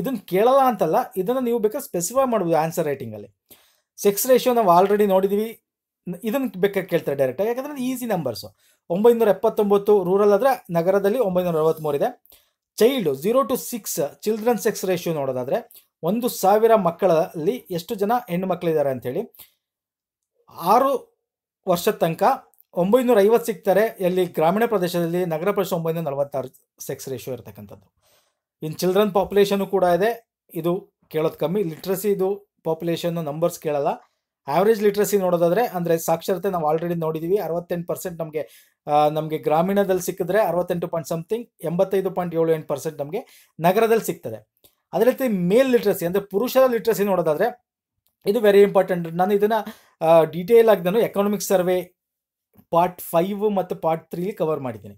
ಇದನ್ನು ಕೇಳಲ್ಲ ಅಂತಲ್ಲ ಇದನ್ನು ನೀವು ಬೇಕಾದ್ರೆ ಸ್ಪೆಸಿಫೈ ಮಾಡ್ಬೋದು ಆನ್ಸರ್ ರೈಟಿಂಗಲ್ಲಿ ಸೆಕ್ಸ್ ರೇಷಿಯೋ ನಾವು ಆಲ್ರೆಡಿ ನೋಡಿದ್ದೀವಿ ಇದನ್ನು ಬೇಕಾಗಿ ಕೇಳ್ತಾರೆ ಡೈರೆಕ್ಟಾಗಿ ಯಾಕಂದರೆ ಈಸಿ ನಂಬರ್ಸು ಒಂಬೈನೂರ ಎಪ್ಪತ್ತೊಂಬತ್ತು ರೂರಲ್ ಆದರೆ ನಗರದಲ್ಲಿ ಒಂಬೈನೂರ ಅರವತ್ತ್ಮೂರು ಇದೆ child zero to six children sex ratio ನೋಡೋದಾದ್ರೆ ಒಂದು ಸಾವಿರ ಮಕ್ಕಳಲ್ಲಿ ಎಷ್ಟು ಜನ ಹೆಣ್ಣು ಮಕ್ಕಳಿದ್ದಾರೆ ಹೇಳಿ ಆರು ವರ್ಷದ ತನಕ ಒಂಬೈನೂರ ಐವತ್ತು ಸಿಗ್ತಾರೆ ಎಲ್ಲಿ ಗ್ರಾಮೀಣ ಪ್ರದೇಶದಲ್ಲಿ ನಗರ ಪ್ರದೇಶ ಒಂಬೈನೂರ ನಲವತ್ತಾರು ಸೆಕ್ಸ್ ರೇಷಿಯೋ ಇರತಕ್ಕಂಥದ್ದು ಇನ್ನು ಚಿಲ್ಡ್ರನ್ ಪಾಪ್ಯುಲೇಷನು ಕೂಡ ಇದೆ ಇದು ಕೇಳೋದು ಕಮ್ಮಿ ಲಿಟ್ರಸಿ ಇದು ನಂಬರ್ಸ್ ಕೇಳಲ್ಲ ಆವ್ರೇಜ್ ಲಿಟ್ರಸಿ ನೋಡೋದಾದ್ರೆ ಅಂದರೆ ಸಾಕ್ಷರತೆ ನಾವು ಆಲ್ರೆಡಿ ನೋಡಿದ್ದೀವಿ ಅರವತ್ತೆಂಟು ಪರ್ಸೆಂಟ್ ನಮಗೆ ನಮಗೆ ಗ್ರಾಮೀಣದಲ್ಲಿ ಸಿಕ್ಕಿದ್ರೆ ಅರವತ್ತೆಂಟು ಪಾಯಿಂಟ್ ಸಮಥಿಂಗ್ ಎಂಬತ್ತೈದು ಪಾಯಿಂಟ್ ಏಳು ಎಂಟು ಪರ್ಸೆಂಟ್ ನಮಗೆ ನಗರದಲ್ಲಿ ಸಿಗ್ತದೆ ಅದೇ ರೀತಿ ಮೇಲ್ ಲಿಟ್ರಸಿ ಅಂದರೆ ಪುರುಷರ ಲಿಟ್ರಸಿ ನೋಡೋದಾದ್ರೆ ಇದು ವೆರಿ ಇಂಪಾರ್ಟೆಂಟ್ ನಾನು ಇದನ್ನು ಡೀಟೇಲ್ ಆಗಿ ನಾನು ಎಕನಾಮಿಕ್ ಸರ್ವೆ ಪಾರ್ಟ್ ಫೈವ್ ಮತ್ತು ಪಾರ್ಟ್ ತ್ರೀಲಿ ಕವರ್ ಮಾಡಿದ್ದೀನಿ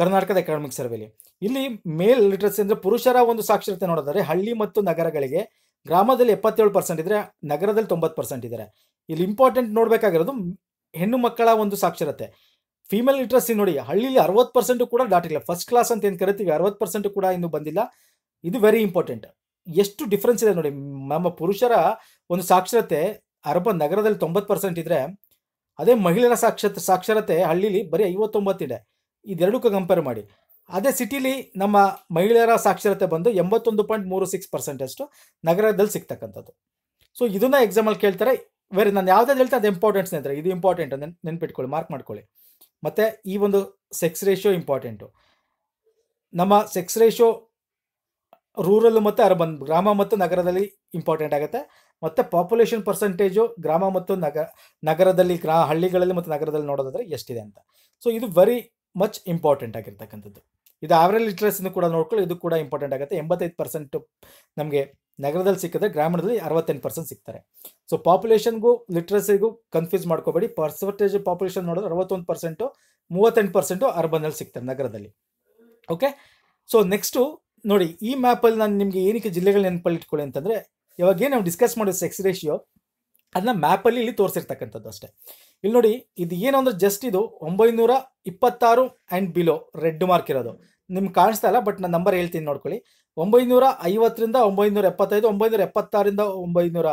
ಕರ್ನಾಟಕದ ಎಕನಾಮಿಕ್ ಸರ್ವೆಲಿ ಇಲ್ಲಿ ಮೇಲ್ ಲಿಟ್ರಸಿ ಅಂದರೆ ಪುರುಷರ ಒಂದು ಸಾಕ್ಷರತೆ ನೋಡೋದಾದ್ರೆ ಹಳ್ಳಿ ಮತ್ತು ನಗರಗಳಿಗೆ ಗ್ರಾಮದಲ್ಲಿ ಎಪ್ಪತ್ತೇಳು ಪರ್ಸೆಂಟ್ ಇದ್ದರೆ ನಗರದಲ್ಲಿ ತೊಂಬತ್ತು ಪರ್ಸೆಂಟ್ ಇದ್ದಾರೆ ಇಲ್ಲಿ ಇಂಪಾರ್ಟೆಂಟ್ ನೋಡಬೇಕಾಗಿರೋದು ಹೆಣ್ಣು ಮಕ್ಕಳ ಒಂದು ಸಾಕ್ಷರತೆ ಫೀಮೇಲ್ ಲಿಟ್ರಸಿ ನೋಡಿ ಹಳ್ಳಿಲಿ ಅರವತ್ತು ಪರ್ಸೆಂಟ್ ಕೂಡ ದಾಟಿಲ್ಲ ಫಸ್ಟ್ ಕ್ಲಾಸ್ ಅಂತ ಏನು ಕರಿತೀವಿ ಅರವತ್ತು ಪರ್ಸೆಂಟ್ ಕೂಡ ಇನ್ನೂ ಬಂದಿಲ್ಲ ಇದು ವೆರಿ ಇಂಪಾರ್ಟೆಂಟ್ ಎಷ್ಟು ಡಿಫ್ರೆನ್ಸ್ ಇದೆ ನೋಡಿ ನಮ್ಮ ಪುರುಷರ ಒಂದು ಸಾಕ್ಷರತೆ ಅರ್ಬನ್ ನಗರದಲ್ಲಿ ತೊಂಬತ್ತು ಪರ್ಸೆಂಟ್ ಇದ್ದರೆ ಅದೇ ಮಹಿಳೆಯರ ಸಾಕ್ಷ ಸಾಕ್ಷರತೆ ಹಳ್ಳಿಲಿ ಬರೀ ಐವತ್ತೊಂಬತ್ತಿದೆ ಇದೆರಡಕ್ಕೂ ಕಂಪೇರ್ ಮಾಡಿ ಅದೇ ಸಿಟಿಲಿ ನಮ್ಮ ಮಹಿಳೆಯರ ಸಾಕ್ಷರತೆ ಬಂದು ಎಂಬತ್ತೊಂದು ಪಾಯಿಂಟ್ ಮೂರು ಸಿಕ್ಸ್ ಪರ್ಸೆಂಟಷ್ಟು ನಗರದಲ್ಲಿ ಸಿಗ್ತಕ್ಕಂಥದ್ದು ಸೊ ಇದನ್ನ ಎಕ್ಸಾಮಲ್ಲಿ ಕೇಳ್ತಾರೆ ವೆರಿ ನಾನು ಯಾವ್ದಾದ್ರು ಹೇಳ್ತಾ ಅದು ಇಂಪಾರ್ಟೆಂಟ್ಸ್ ಅಂತಾರೆ ಇದು ಇಂಪಾರ್ಟೆಂಟ್ ನೆನ್ ನೆನ್ಪಿಟ್ಕೊಳ್ಳಿ ಮಾರ್ಕ್ ಮಾಡ್ಕೊಳ್ಳಿ ಮತ್ತು ಈ ಒಂದು ಸೆಕ್ಸ್ ರೇಷಿಯೋ ಇಂಪಾರ್ಟೆಂಟು ನಮ್ಮ ಸೆಕ್ಸ್ ರೇಷಿಯೋ ರೂರಲ್ ಮತ್ತು ಅರ್ಬನ್ ಗ್ರಾಮ ಮತ್ತು ನಗರದಲ್ಲಿ ಇಂಪಾರ್ಟೆಂಟ್ ಆಗುತ್ತೆ ಮತ್ತು ಪಾಪ್ಯುಲೇಷನ್ ಪರ್ಸೆಂಟೇಜು ಗ್ರಾಮ ಮತ್ತು ನಗರ ನಗರದಲ್ಲಿ ಗ್ರಾ ಹಳ್ಳಿಗಳಲ್ಲಿ ಮತ್ತು ನಗರದಲ್ಲಿ ನೋಡೋದಾದರೆ ಎಷ್ಟಿದೆ ಅಂತ ಸೊ ಇದು ವೆರಿ ಮಚ್ ಇಂಪಾರ್ಟೆಂಟ್ ಆಗಿರ್ತಕ್ಕಂಥದ್ದು ಇದು ಆವರೇಜ್ ಲಿಟ್ರಸಿನ ಕೂಡ ನೋಡ್ಕೊಳ್ಳಿ ಇದು ಕೂಡ ಇಂಪಾರ್ಟೆಂಟ್ ಆಗುತ್ತೆ ಎಂಬತ್ತೈದು ಪರ್ಸೆಂಟ್ ನಮಗೆ ನಗರದಲ್ಲಿ ಸಿಕ್ಕಿದ್ರೆ ಗ್ರಾಮೀಣದಲ್ಲಿ ಅರವತ್ತೆಂಟು ಪರ್ಸೆಂಟ್ ಸಿಗ್ತಾರೆ ಸೊ ಪಾಪ್ಯುಲೇಷನ್ಗೂ ಲಿಟ್ರಸಿಗೂ ಕನ್ಫ್ಯೂಸ್ ಮಾಡ್ಕೋಬೇಡಿ ಪರ್ಸೆಂಟೇಜ್ ಪಾಪ್ಯುಲೇಷನ್ ನೋಡಿದ್ರೆ ಅರವತ್ತೊಂದು ಪರ್ಸೆಂಟು ಮೂವತ್ತೆಂಟು ಪರ್ಸೆಂಟು ಅಲ್ಲಿ ಸಿಗ್ತಾರೆ ನಗರದಲ್ಲಿ ಓಕೆ ಸೊ ನೆಕ್ಸ್ಟು ನೋಡಿ ಈ ಮ್ಯಾಪಲ್ಲಿ ನಾನು ನಿಮಗೆ ಏನಕ್ಕೆ ಜಿಲ್ಲೆಗಳು ನೆನಪಲ್ಲಿ ಇಟ್ಕೊಳ್ಳಿ ಅಂತಂದರೆ ಇವಾಗ ಏನು ನಾವು ಡಿಸ್ಕಸ್ ಮಾಡೋದು ಸೆಕ್ಸ್ ರೇಷಿಯೋ ಅದನ್ನ ಮ್ಯಾಪಲ್ಲಿ ಇಲ್ಲಿ ತೋರಿಸಿರ್ತಕ್ಕಂಥದ್ದು ಅಷ್ಟೇ ಇಲ್ಲಿ ನೋಡಿ ಇದು ಏನು ಅಂದರೆ ಜಸ್ಟ್ ಇದು ಒಂಬೈನೂರ ಇಪ್ಪತ್ತಾರು ಆ್ಯಂಡ್ ಬಿಲೋ ರೆಡ್ ಮಾರ್ಕ್ ಇರೋದು ನಿಮ್ಗೆ ಕಾಣಿಸ್ತಾ ಇಲ್ಲ ಬಟ್ ನಾನು ನಂಬರ್ ಹೇಳ್ತೀನಿ ನೋಡ್ಕೊಳ್ಳಿ ಒಂಬೈನೂರ ಐವತ್ತರಿಂದ ಒಂಬೈನೂರ ಎಪ್ಪತ್ತೈದು ಒಂಬೈನೂರ ಎಪ್ಪತ್ತಾರಿಂದ ಒಂಬೈನೂರ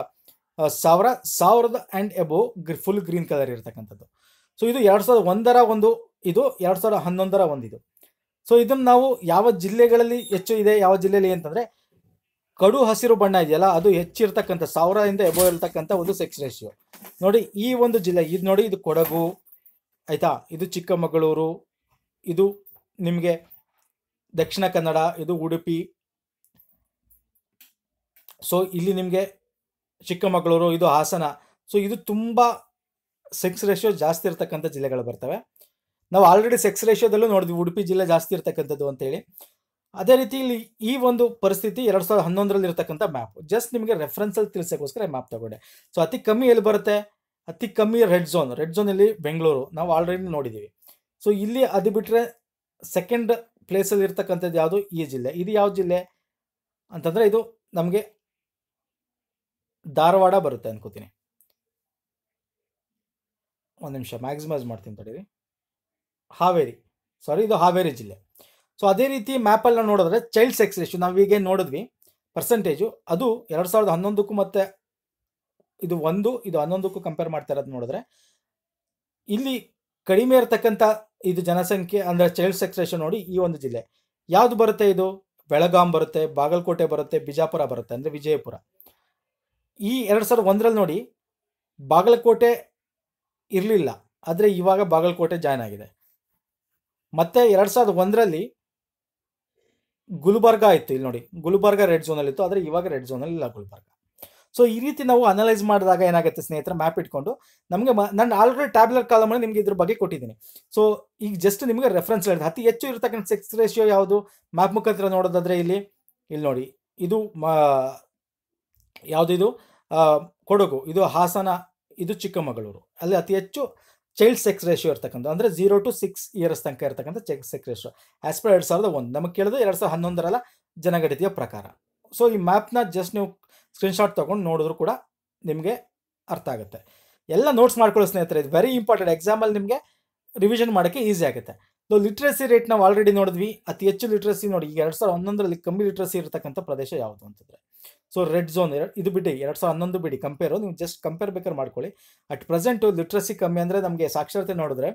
ಸಾವಿರ ಸಾವಿರದ ಆ್ಯಂಡ್ ಎಬೋ ಗ್ರಿ ಫುಲ್ ಗ್ರೀನ್ ಕಲರ್ ಇರತಕ್ಕಂಥದ್ದು ಸೊ ಇದು ಎರಡು ಸಾವಿರದ ಒಂದರ ಒಂದು ಇದು ಎರಡು ಸಾವಿರದ ಹನ್ನೊಂದರ ಒಂದು ಇದು ಸೊ ಇದನ್ನು ನಾವು ಯಾವ ಜಿಲ್ಲೆಗಳಲ್ಲಿ ಹೆಚ್ಚು ಇದೆ ಯಾವ ಜಿಲ್ಲೆಯಲ್ಲಿ ಅಂತಂದರೆ ಕಡು ಹಸಿರು ಬಣ್ಣ ಇದೆಯಲ್ಲ ಅದು ಹೆಚ್ಚಿರ್ತಕ್ಕಂಥ ಸಾವಿರದಿಂದ ಎಬೋ ಇರ್ತಕ್ಕಂಥ ಒಂದು ಸೆಕ್ಸ್ ರೇಷಿಯೋ ನೋಡಿ ಈ ಒಂದು ಜಿಲ್ಲೆ ಇದು ನೋಡಿ ಇದು ಕೊಡಗು ಆಯಿತಾ ಇದು ಚಿಕ್ಕಮಗಳೂರು ಇದು ನಿಮಗೆ ದಕ್ಷಿಣ ಕನ್ನಡ ಇದು ಉಡುಪಿ ಸೊ ಇಲ್ಲಿ ನಿಮಗೆ ಚಿಕ್ಕಮಗಳೂರು ಇದು ಹಾಸನ ಸೊ ಇದು ತುಂಬ ಸೆಕ್ಸ್ ರೇಷಿಯೋ ಜಾಸ್ತಿ ಇರತಕ್ಕಂಥ ಜಿಲ್ಲೆಗಳು ಬರ್ತವೆ ನಾವು ಆಲ್ರೆಡಿ ಸೆಕ್ಸ್ ರೇಷಿಯೋದಲ್ಲೂ ನೋಡಿದ್ವಿ ಉಡುಪಿ ಜಿಲ್ಲೆ ಜಾಸ್ತಿ ಇರ್ತಕ್ಕಂಥದ್ದು ಅಂತೇಳಿ ಅದೇ ರೀತಿ ಇಲ್ಲಿ ಈ ಒಂದು ಪರಿಸ್ಥಿತಿ ಎರಡು ಸಾವಿರದ ಹನ್ನೊಂದರಲ್ಲಿ ಇರತಕ್ಕಂಥ ಮ್ಯಾಪ್ ಜಸ್ಟ್ ನಿಮಗೆ ರೆಫರೆನ್ಸ್ ರೆಫರೆನ್ಸಲ್ಲಿ ಈ ಮ್ಯಾಪ್ ತಗೊಂಡೆ ಸೊ ಅತಿ ಕಮ್ಮಿ ಎಲ್ಲಿ ಬರುತ್ತೆ ಅತಿ ಕಮ್ಮಿ ರೆಡ್ ಝೋನ್ ರೆಡ್ ಝೋನ್ ಇಲ್ಲಿ ಬೆಂಗಳೂರು ನಾವು ಆಲ್ರೆಡಿ ನೋಡಿದ್ದೀವಿ ಸೊ ಇಲ್ಲಿ ಅದು ಬಿಟ್ಟರೆ ಸೆಕೆಂಡ್ ಪ್ಲೇಸಲ್ಲಿ ಇರ್ತಕ್ಕಂಥದ್ದು ಯಾವುದು ಈ ಜಿಲ್ಲೆ ಇದು ಯಾವ ಜಿಲ್ಲೆ ಅಂತಂದರೆ ಇದು ನಮಗೆ ಧಾರವಾಡ ಬರುತ್ತೆ ಅನ್ಕೋತೀನಿ ಒಂದು ನಿಮಿಷ ಮ್ಯಾಕ್ಸಿಮೈಸ್ ಮಾಡ್ತೀನಿ ತಡೀರಿ ಹಾವೇರಿ ಸಾರಿ ಇದು ಹಾವೇರಿ ಜಿಲ್ಲೆ ಸೊ ಅದೇ ರೀತಿ ಮ್ಯಾಪಲ್ಲಿ ನಾವು ನೋಡಿದ್ರೆ ಚೈಲ್ಡ್ ಸೆಕ್ಸ್ ನಾವು ಈಗ ನೋಡಿದ್ವಿ ಪರ್ಸೆಂಟೇಜು ಅದು ಎರಡು ಸಾವಿರದ ಹನ್ನೊಂದಕ್ಕೂ ಮತ್ತು ಇದು ಒಂದು ಇದು ಹನ್ನೊಂದಕ್ಕೂ ಕಂಪೇರ್ ಮಾಡ್ತಾ ಇರೋದು ನೋಡಿದ್ರೆ ಇಲ್ಲಿ ಕಡಿಮೆ ಇರತಕ್ಕಂಥ ಇದು ಜನಸಂಖ್ಯೆ ಅಂದರೆ ಚೈಲ್ಡ್ ಸೆಕ್ಸ್ ನೋಡಿ ಈ ಒಂದು ಜಿಲ್ಲೆ ಯಾವುದು ಬರುತ್ತೆ ಇದು ಬೆಳಗಾಂ ಬರುತ್ತೆ ಬಾಗಲಕೋಟೆ ಬರುತ್ತೆ ಬಿಜಾಪುರ ಬರುತ್ತೆ ಅಂದರೆ ವಿಜಯಪುರ ಈ ಎರಡು ಸಾವಿರದ ಒಂದರಲ್ಲಿ ನೋಡಿ ಬಾಗಲಕೋಟೆ ಇರಲಿಲ್ಲ ಆದರೆ ಇವಾಗ ಬಾಗಲಕೋಟೆ ಜಾಯ್ನ್ ಆಗಿದೆ ಮತ್ತೆ ಎರಡು ಸಾವಿರದ ಒಂದರಲ್ಲಿ ಗುಲ್ಬರ್ಗ ಇತ್ತು ಇಲ್ಲಿ ನೋಡಿ ಗುಲ್ಬರ್ಗ ರೆಡ್ ಅಲ್ಲಿ ಇತ್ತು ಆದರೆ ಇವಾಗ ರೆಡ್ ಝೋನಲ್ಲಿ ಇಲ್ಲ ಗುಲ್ಬರ್ಗ ಸೊ ಈ ರೀತಿ ನಾವು ಅನಲೈಸ್ ಮಾಡಿದಾಗ ಏನಾಗುತ್ತೆ ಸ್ನೇಹಿತರ ಮ್ಯಾಪ್ ಇಟ್ಕೊಂಡು ನಮಗೆ ನಾನು ಆಲ್ರೆಡಿ ಟ್ಯಾಬ್ಲೆಟ್ ಕಾಲಮಲ್ಲಿ ನಿಮಗೆ ಇದ್ರ ಬಗ್ಗೆ ಕೊಟ್ಟಿದ್ದೀನಿ ಸೊ ಈಗ ಜಸ್ಟ್ ನಿಮಗೆ ರೆಫರೆನ್ಸ್ ಹೇಳಿದೆ ಅತಿ ಹೆಚ್ಚು ಇರತಕ್ಕಂಥ ಸೆಕ್ಸ್ ರೇಷಿಯೋ ಯಾವುದು ಮ್ಯಾಪ್ ಮುಖಾಂತರ ನೋಡೋದಾದ್ರೆ ಇಲ್ಲಿ ಇಲ್ಲಿ ನೋಡಿ ಇದು ಯಾವುದು ಇದು ಕೊಡಗು ಇದು ಹಾಸನ ಇದು ಚಿಕ್ಕಮಗಳೂರು ಅಲ್ಲಿ ಅತಿ ಹೆಚ್ಚು ಚೈಲ್ಡ್ ಸೆಕ್ಸ್ ರೇಷಿಯೋ ಇರ್ತಕ್ಕಂಥ ಅಂದರೆ ಜೀರೋ ಟು ಸಿಕ್ಸ್ ಇಯರ್ಸ್ ತನಕ ಇರತಕ್ಕಂಥ check sex ratio as per ಎರಡು ಸಾವಿರದ ಒಂದು ನಮಗೆ ಕೇಳಿದ್ರೆ ಎರಡು ಸಾವಿರದ ಹನ್ನೊಂದರಲ್ಲ ಜನಗಣತಿಯ ಪ್ರಕಾರ ಸೊ ಈ ಮ್ಯಾಪ್ನ ಜಸ್ಟ್ ನೀವು ಸ್ಕ್ರೀನ್ಶಾಟ್ ತೊಗೊಂಡು ನೋಡಿದ್ರು ಕೂಡ ನಿಮಗೆ ಅರ್ಥ ಆಗುತ್ತೆ ಎಲ್ಲ ನೋಟ್ಸ್ ಮಾಡ್ಕೊಳ್ಳಿ ಸ್ನೇಹಿತರೆ ಇದು ವೆರಿ ಇಂಪಾರ್ಟೆಂಟ್ ಎಕ್ಸಾಂಪಲ್ ನಿಮಗೆ ರಿವಿಷನ್ ಮಾಡೋಕ್ಕೆ ಈಸಿ ಆಗುತ್ತೆ ಸೊ ಲಿಟ್ರಸಿ ರೇಟ್ ನಾವು ಆಲ್ರೆಡಿ ನೋಡಿದ್ವಿ ಅತಿ ಹೆಚ್ಚು ಲಿಟ್ರಸಿ ನೋಡಿ ಈಗ ಎರಡು ಸಾವಿರದ ಹನ್ನೊಂದರಲ್ಲಿ ಕಮ್ಮಿ ಲಿಟ್ರಸಿ ಇರತಕ್ಕಂಥ ಪ್ರದೇಶ ಯಾವುದು ಅಂತಂದರೆ ಸೊ ರೆಡ್ ಝೋನ್ ಇದು ಬಿಡಿ ಎರಡು ಸಾವಿರ ಹನ್ನೊಂದು ಬಿಡಿ ಕಂಪೇರು ನೀವು ಜಸ್ಟ್ ಕಂಪೇರ್ ಬೇಕಾದ್ರೆ ಮಾಡ್ಕೊಳ್ಳಿ ಅಟ್ ಪ್ರೆಸೆಂಟು ಲಿಟ್ರಸಿ ಕಮ್ಮಿ ಅಂದರೆ ನಮಗೆ ಸಾಕ್ಷರತೆ ನೋಡಿದ್ರೆ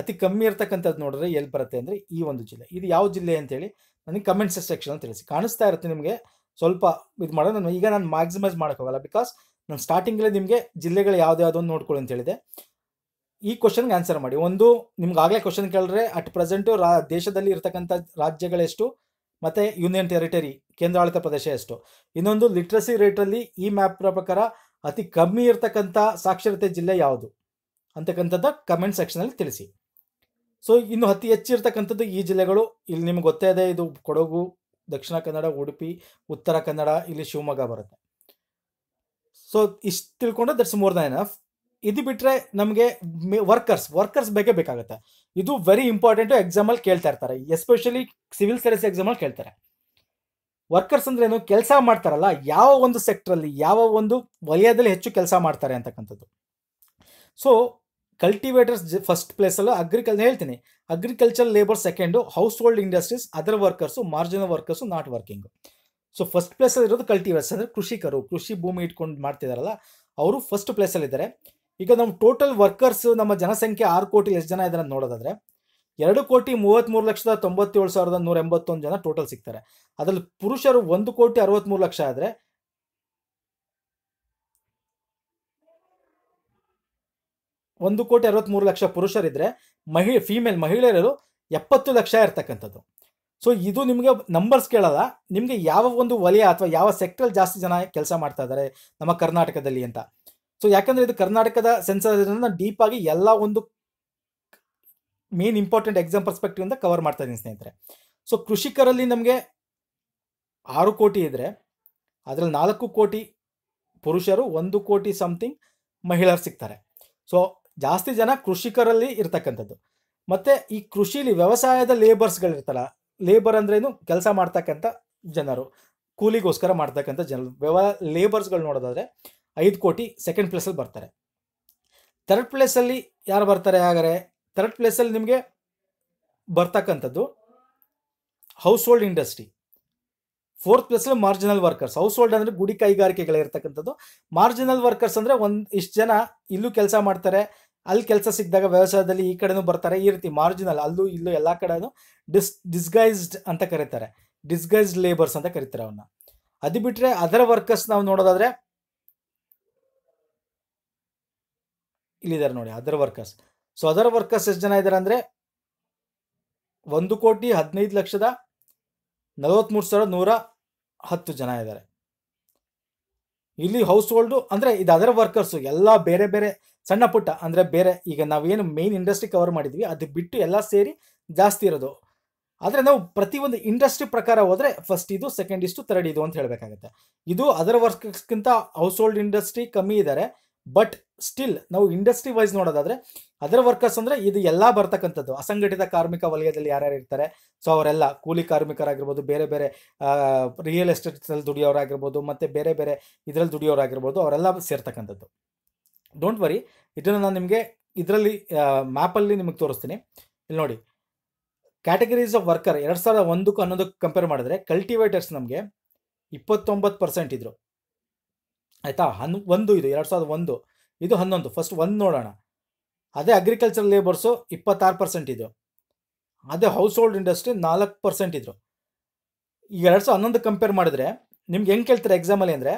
ಅತಿ ಕಮ್ಮಿ ಇರತಕ್ಕಂಥದ್ದು ನೋಡಿದ್ರೆ ಎಲ್ಲಿ ಬರುತ್ತೆ ಅಂದರೆ ಈ ಒಂದು ಜಿಲ್ಲೆ ಇದು ಯಾವ ಜಿಲ್ಲೆ ಅಂತೇಳಿ ನನಗೆ ಕಮೆಂಟ್ಸ್ ಸೆಕ್ಷನ್ ತಿಳಿಸಿ ಕಾಣಿಸ್ತಾ ಇರುತ್ತೆ ನಿಮಗೆ ಸ್ವಲ್ಪ ಇದು ಮಾಡೋದು ನಾನು ಈಗ ನಾನು ಮ್ಯಾಕ್ಸಿಮೈಸ್ ಮಾಡೋಕ್ಕಾಗಲ್ಲ ಬಿಕಾಸ್ ನಾನು ಸ್ಟಾರ್ಟಿಂಗಲ್ಲೇ ನಿಮಗೆ ಜಿಲ್ಲೆಗಳು ಯಾವ್ದು ಒಂದು ನೋಡ್ಕೊಳ್ಳಿ ಅಂತ ಹೇಳಿದೆ ಈ ಕ್ವಶನ್ಗೆ ಆನ್ಸರ್ ಮಾಡಿ ಒಂದು ನಿಮ್ಗೆ ಆಗಲೇ ಕ್ವಶನ್ ಕೇಳಿದ್ರೆ ಅಟ್ ಪ್ರೆಸೆಂಟು ರಾ ದೇಶದಲ್ಲಿ ಇರತಕ್ಕಂಥ ರಾಜ್ಯಗಳೆಷ್ಟು ಮತ್ತು ಯೂನಿಯನ್ ಟೆರಿಟರಿ ಕೇಂದ್ರಾಡಳಿತ ಪ್ರದೇಶ ಎಷ್ಟು ಇನ್ನೊಂದು ಲಿಟ್ರಸಿ ರೇಟಲ್ಲಿ ಈ ಮ್ಯಾಪ್ ಪ್ರಕಾರ ಅತಿ ಕಮ್ಮಿ ಇರತಕ್ಕಂಥ ಸಾಕ್ಷರತೆ ಜಿಲ್ಲೆ ಯಾವುದು ಅಂತಕ್ಕಂಥದ್ದು ಕಮೆಂಟ್ ಸೆಕ್ಷನಲ್ಲಿ ತಿಳಿಸಿ ಸೊ ಇನ್ನು ಅತಿ ಹೆಚ್ಚಿರ್ತಕ್ಕಂಥದ್ದು ಈ ಜಿಲ್ಲೆಗಳು ಇಲ್ಲಿ ನಿಮ್ಗೆ ಗೊತ್ತೇ ಇದೆ ಇದು ಕೊಡಗು ದಕ್ಷಿಣ ಕನ್ನಡ ಉಡುಪಿ ಉತ್ತರ ಕನ್ನಡ ಇಲ್ಲಿ ಶಿವಮೊಗ್ಗ ಬರುತ್ತೆ ಸೊ ಇಷ್ಟು ತಿಳ್ಕೊಂಡ್ರೆ ದಟ್ಸ್ ಮೋರ್ ದನ್ ಎನಫ್ ಇದು ಬಿಟ್ಟರೆ ನಮಗೆ ವರ್ಕರ್ಸ್ ವರ್ಕರ್ಸ್ ಬೇಕೇ ಬೇಕಾಗುತ್ತೆ ಇದು ವೆರಿ ಇಂಪಾರ್ಟೆಂಟು ಎಕ್ಸಾಮಲ್ಲಿ ಕೇಳ್ತಾ ಇರ್ತಾರೆ ಎಸ್ಪೆಷಲಿ ಸಿವಿಲ್ ಸರ್ವಿಸ್ ಎಕ್ಸಾಮಲ್ಲಿ ಕೇಳ್ತಾರೆ ವರ್ಕರ್ಸ್ ಅಂದ್ರೆ ಏನು ಕೆಲಸ ಮಾಡ್ತಾರಲ್ಲ ಯಾವ ಒಂದು ಸೆಕ್ಟ್ರಲ್ಲಿ ಯಾವ ಒಂದು ವಲಯದಲ್ಲಿ ಹೆಚ್ಚು ಕೆಲಸ ಮಾಡ್ತಾರೆ ಅಂತಕ್ಕಂಥದ್ದು ಸೊ ಕಲ್ಟಿವೇಟರ್ಸ್ ಫಸ್ಟ್ ಪ್ಲೇಸಲ್ಲಿ ಅಗ್ರಿಕಲ್ಚರ್ ಹೇಳ್ತೀನಿ agriculture labour second household industries other workers marginal workers not working so first ಪ್ಲೇಸಲ್ಲಿ ಇರೋದು ಕಲ್ಟಿವೇಟರ್ಸ್ ಅಂದರೆ ಕೃಷಿಕರು ಕೃಷಿ ಭೂಮಿ ಇಟ್ಕೊಂಡು ಮಾಡ್ತಿದಾರಲ್ಲ ಅವರು ಫಸ್ಟ್ ಇದ್ದಾರೆ ಈಗ ನಮ್ಮ ಟೋಟಲ್ ವರ್ಕರ್ಸ್ ನಮ್ಮ ಜನಸಂಖ್ಯೆ ಆರು ಕೋಟಿ ಎಷ್ಟು ಜನ ಇದ್ದಾರೆ ನೋಡೋದಾದ್ರೆ ಎರಡು ಕೋಟಿ ಮೂವತ್ತ್ಮೂರು ಲಕ್ಷದ ತೊಂಬತ್ತೇಳು ಸಾವಿರದ ನೂರ ಎಂಬತ್ತೊಂದು ಜನ ಟೋಟಲ್ ಸಿಗ್ತಾರೆ ಅದರಲ್ಲಿ ಪುರುಷರು ಒಂದು ಕೋಟಿ ಮೂರು ಲಕ್ಷ ಆದರೆ ಒಂದು ಕೋಟಿ ಅರವತ್ಮೂರು ಲಕ್ಷ ಪುರುಷರಿದ್ದರೆ ಮಹಿ ಫೀಮೇಲ್ ಮಹಿಳೆಯರು ಎಪ್ಪತ್ತು ಲಕ್ಷ ಇರ್ತಕ್ಕಂಥದ್ದು ಸೊ ಇದು ನಿಮಗೆ ನಂಬರ್ಸ್ ಕೇಳಲ್ಲ ನಿಮಗೆ ಯಾವ ಒಂದು ವಲಯ ಅಥವಾ ಯಾವ ಸೆಕ್ಟರ್ ಜಾಸ್ತಿ ಜನ ಕೆಲಸ ಮಾಡ್ತಾ ಇದ್ದಾರೆ ನಮ್ಮ ಕರ್ನಾಟಕದಲ್ಲಿ ಅಂತ ಸೊ ಯಾಕಂದ್ರೆ ಇದು ಕರ್ನಾಟಕದ ಸೆನ್ಸಸ್ ಡೀಪ್ ಆಗಿ ಎಲ್ಲ ಒಂದು ಮೇನ್ ಇಂಪಾರ್ಟೆಂಟ್ ಎಕ್ಸಾಮ್ ಪರ್ಸ್ಪೆಕ್ಟಿವ್ ಇಂದ ಕವರ್ ಮಾಡ್ತಾ ಇದ್ದೀನಿ ಸ್ನೇಹಿತರೆ ಸೊ ಕೃಷಿಕರಲ್ಲಿ ನಮಗೆ ಆರು ಕೋಟಿ ಇದ್ರೆ ಅದರಲ್ಲಿ ನಾಲ್ಕು ಕೋಟಿ ಪುರುಷರು ಒಂದು ಕೋಟಿ ಸಮಥಿಂಗ್ ಮಹಿಳೆಯರು ಸಿಗ್ತಾರೆ ಸೊ ಜಾಸ್ತಿ ಜನ ಕೃಷಿಕರಲ್ಲಿ ಇರ್ತಕ್ಕಂಥದ್ದು ಮತ್ತೆ ಈ ಕೃಷಿಲಿ ವ್ಯವಸಾಯದ ಲೇಬರ್ಸ್ಗಳಿರ್ತಾರ ಲೇಬರ್ ಅಂದ್ರೇನು ಕೆಲಸ ಮಾಡ್ತಕ್ಕಂಥ ಜನರು ಕೂಲಿಗೋಸ್ಕರ ಮಾಡ್ತಕ್ಕಂಥ ಜನರು ವ್ಯವ ಲೇಬರ್ಸ್ಗಳು ನೋಡೋದಾದ್ರೆ ಐದು ಕೋಟಿ ಸೆಕೆಂಡ್ ಪ್ಲೇಸಲ್ಲಿ ಬರ್ತಾರೆ ಥರ್ಡ್ ಪ್ಲೇಸಲ್ಲಿ ಯಾರು ಬರ್ತಾರೆ ಹಾಗಾದರೆ ಥರ್ಡ್ ಪ್ಲೇಸಲ್ಲಿ ನಿಮಗೆ ಬರ್ತಕ್ಕಂಥದ್ದು ಹೌಸ್ ಹೋಲ್ಡ್ ಇಂಡಸ್ಟ್ರಿ ಫೋರ್ತ್ ಪ್ಲೇಸಲ್ಲಿ ಮಾರ್ಜಿನಲ್ ವರ್ಕರ್ಸ್ ಹೌಸ್ ಹೋಲ್ಡ್ ಅಂದರೆ ಗುಡಿ ಕೈಗಾರಿಕೆಗಳಿರ್ತಕ್ಕಂಥದ್ದು ಮಾರ್ಜಿನಲ್ ವರ್ಕರ್ಸ್ ಅಂದರೆ ಒಂದು ಇಷ್ಟು ಜನ ಇಲ್ಲೂ ಕೆಲಸ ಮಾಡ್ತಾರೆ ಅಲ್ಲಿ ಕೆಲಸ ಸಿಕ್ಕಿದಾಗ ವ್ಯವಸಾಯದಲ್ಲಿ ಈ ಕಡೆನೂ ಬರ್ತಾರೆ ಈ ರೀತಿ ಮಾರ್ಜಿನಲ್ ಅಲ್ಲೂ ಇಲ್ಲೂ ಎಲ್ಲ ಕಡೆನೂ ಡಿಸ್ ಡಿಸ್ಗೈಸ್ಡ್ ಅಂತ ಕರೀತಾರೆ ಡಿಸ್ಗೈಸ್ಡ್ ಲೇಬರ್ಸ್ ಅಂತ ಕರೀತಾರೆ ಅವನ್ನ ಅದು ಬಿಟ್ಟರೆ ಅದರ ವರ್ಕರ್ಸ್ ನಾವು ನೋಡೋದಾದರೆ ಇಲ್ಲಿದ್ದಾರೆ ನೋಡಿ other workers so other workers ಎಷ್ಟು ಜನ ಇದ್ದಾರೆ ಅಂದರೆ ಒಂದು ಕೋಟಿ ಹದಿನೈದು ಲಕ್ಷದ ನಲವತ್ತ್ಮೂರು ಸಾವಿರದ ನೂರ ಹತ್ತು ಜನ ಇದ್ದಾರೆ ಇಲ್ಲಿ ಹೌಸ್ ಹೋಲ್ಡು ಅಂದರೆ ಇದು ಅದರ್ ವರ್ಕರ್ಸು ಎಲ್ಲ ಬೇರೆ ಬೇರೆ ಸಣ್ಣ ಪುಟ್ಟ ಅಂದರೆ ಬೇರೆ ಈಗ ನಾವೇನು ಮೇನ್ ಇಂಡಸ್ಟ್ರಿ ಕವರ್ ಮಾಡಿದ್ವಿ ಅದು ಬಿಟ್ಟು ಎಲ್ಲ ಸೇರಿ ಜಾಸ್ತಿ ಇರೋದು ಆದರೆ ನಾವು ಪ್ರತಿಯೊಂದು ಇಂಡಸ್ಟ್ರಿ ಪ್ರಕಾರ ಹೋದರೆ ಫಸ್ಟ್ ಇದು ಸೆಕೆಂಡ್ ಇಷ್ಟು ಥರ್ಡ್ ಇದು ಅಂತ ಹೇಳಬೇಕಾಗುತ್ತೆ ಇದು ಅದರ್ ವರ್ಕರ್ಸ್ಗಿಂತ ಹೌಸ್ ಹೋಲ್ಡ್ ಇಂಡಸ್ಟ್ರಿ ಕಮ್ಮಿ ಇದ್ದಾರೆ ಬಟ್ ಸ್ಟಿಲ್ ನಾವು ಇಂಡಸ್ಟ್ರಿ ವೈಸ್ ನೋಡೋದಾದ್ರೆ ಅದರ ವರ್ಕರ್ಸ್ ಅಂದ್ರೆ ಇದು ಎಲ್ಲ ಬರ್ತಕ್ಕಂಥದ್ದು ಅಸಂಘಟಿತ ಕಾರ್ಮಿಕ ವಲಯದಲ್ಲಿ ಯಾರ್ಯಾರು ಇರ್ತಾರೆ ಸೊ ಅವರೆಲ್ಲ ಕೂಲಿ ಕಾರ್ಮಿಕರಾಗಿರ್ಬೋದು ಬೇರೆ ಬೇರೆ ರಿಯಲ್ ಎಸ್ಟೇಟ್ಸಲ್ಲಿ ದುಡಿಯೋರಾಗಿರ್ಬೋದು ಮತ್ತೆ ಬೇರೆ ಬೇರೆ ಇದರಲ್ಲಿ ದುಡಿಯೋರಾಗಿರ್ಬೋದು ಅವರೆಲ್ಲ ಸೇರ್ತಕ್ಕಂಥದ್ದು ಡೋಂಟ್ ವರಿ ಇದನ್ನು ನಾನು ನಿಮಗೆ ಇದರಲ್ಲಿ ಮ್ಯಾಪಲ್ಲಿ ನಿಮಗೆ ತೋರಿಸ್ತೀನಿ ಇಲ್ಲಿ ನೋಡಿ ಕ್ಯಾಟಗರೀಸ್ ಆಫ್ ವರ್ಕರ್ ಎರಡು ಸಾವಿರದ ಒಂದಕ್ಕೂ ಅನ್ನೋದಕ್ಕೆ ಕಂಪೇರ್ ಮಾಡಿದ್ರೆ ಕಲ್ಟಿವೇಟರ್ಸ್ ನಮಗೆ ಇಪ್ಪತ್ತೊಂಬತ್ತು ಪರ್ಸೆಂಟ್ ಇದ್ರು ಆಯಿತಾ ಹನ್ ಒಂದು ಇದು ಎರಡು ಸಾವಿರದ ಒಂದು ಇದು ಹನ್ನೊಂದು ಫಸ್ಟ್ ಒಂದು ನೋಡೋಣ ಅದೇ ಅಗ್ರಿಕಲ್ಚರ್ ಲೇಬರ್ಸು ಇಪ್ಪತ್ತಾರು ಪರ್ಸೆಂಟ್ ಇದು ಅದೇ ಹೌಸ್ ಹೋಲ್ಡ್ ಇಂಡಸ್ಟ್ರಿ ನಾಲ್ಕು ಪರ್ಸೆಂಟ್ ಇದ್ರು ಈಗ ಎರಡು ಸಾವಿರ ಹನ್ನೊಂದು ಕಂಪೇರ್ ಮಾಡಿದ್ರೆ ನಿಮ್ಗೆ ಹೆಂಗೆ ಕೇಳ್ತಾರೆ ಎಕ್ಸಾಮಲ್ಲಿ ಅಂದರೆ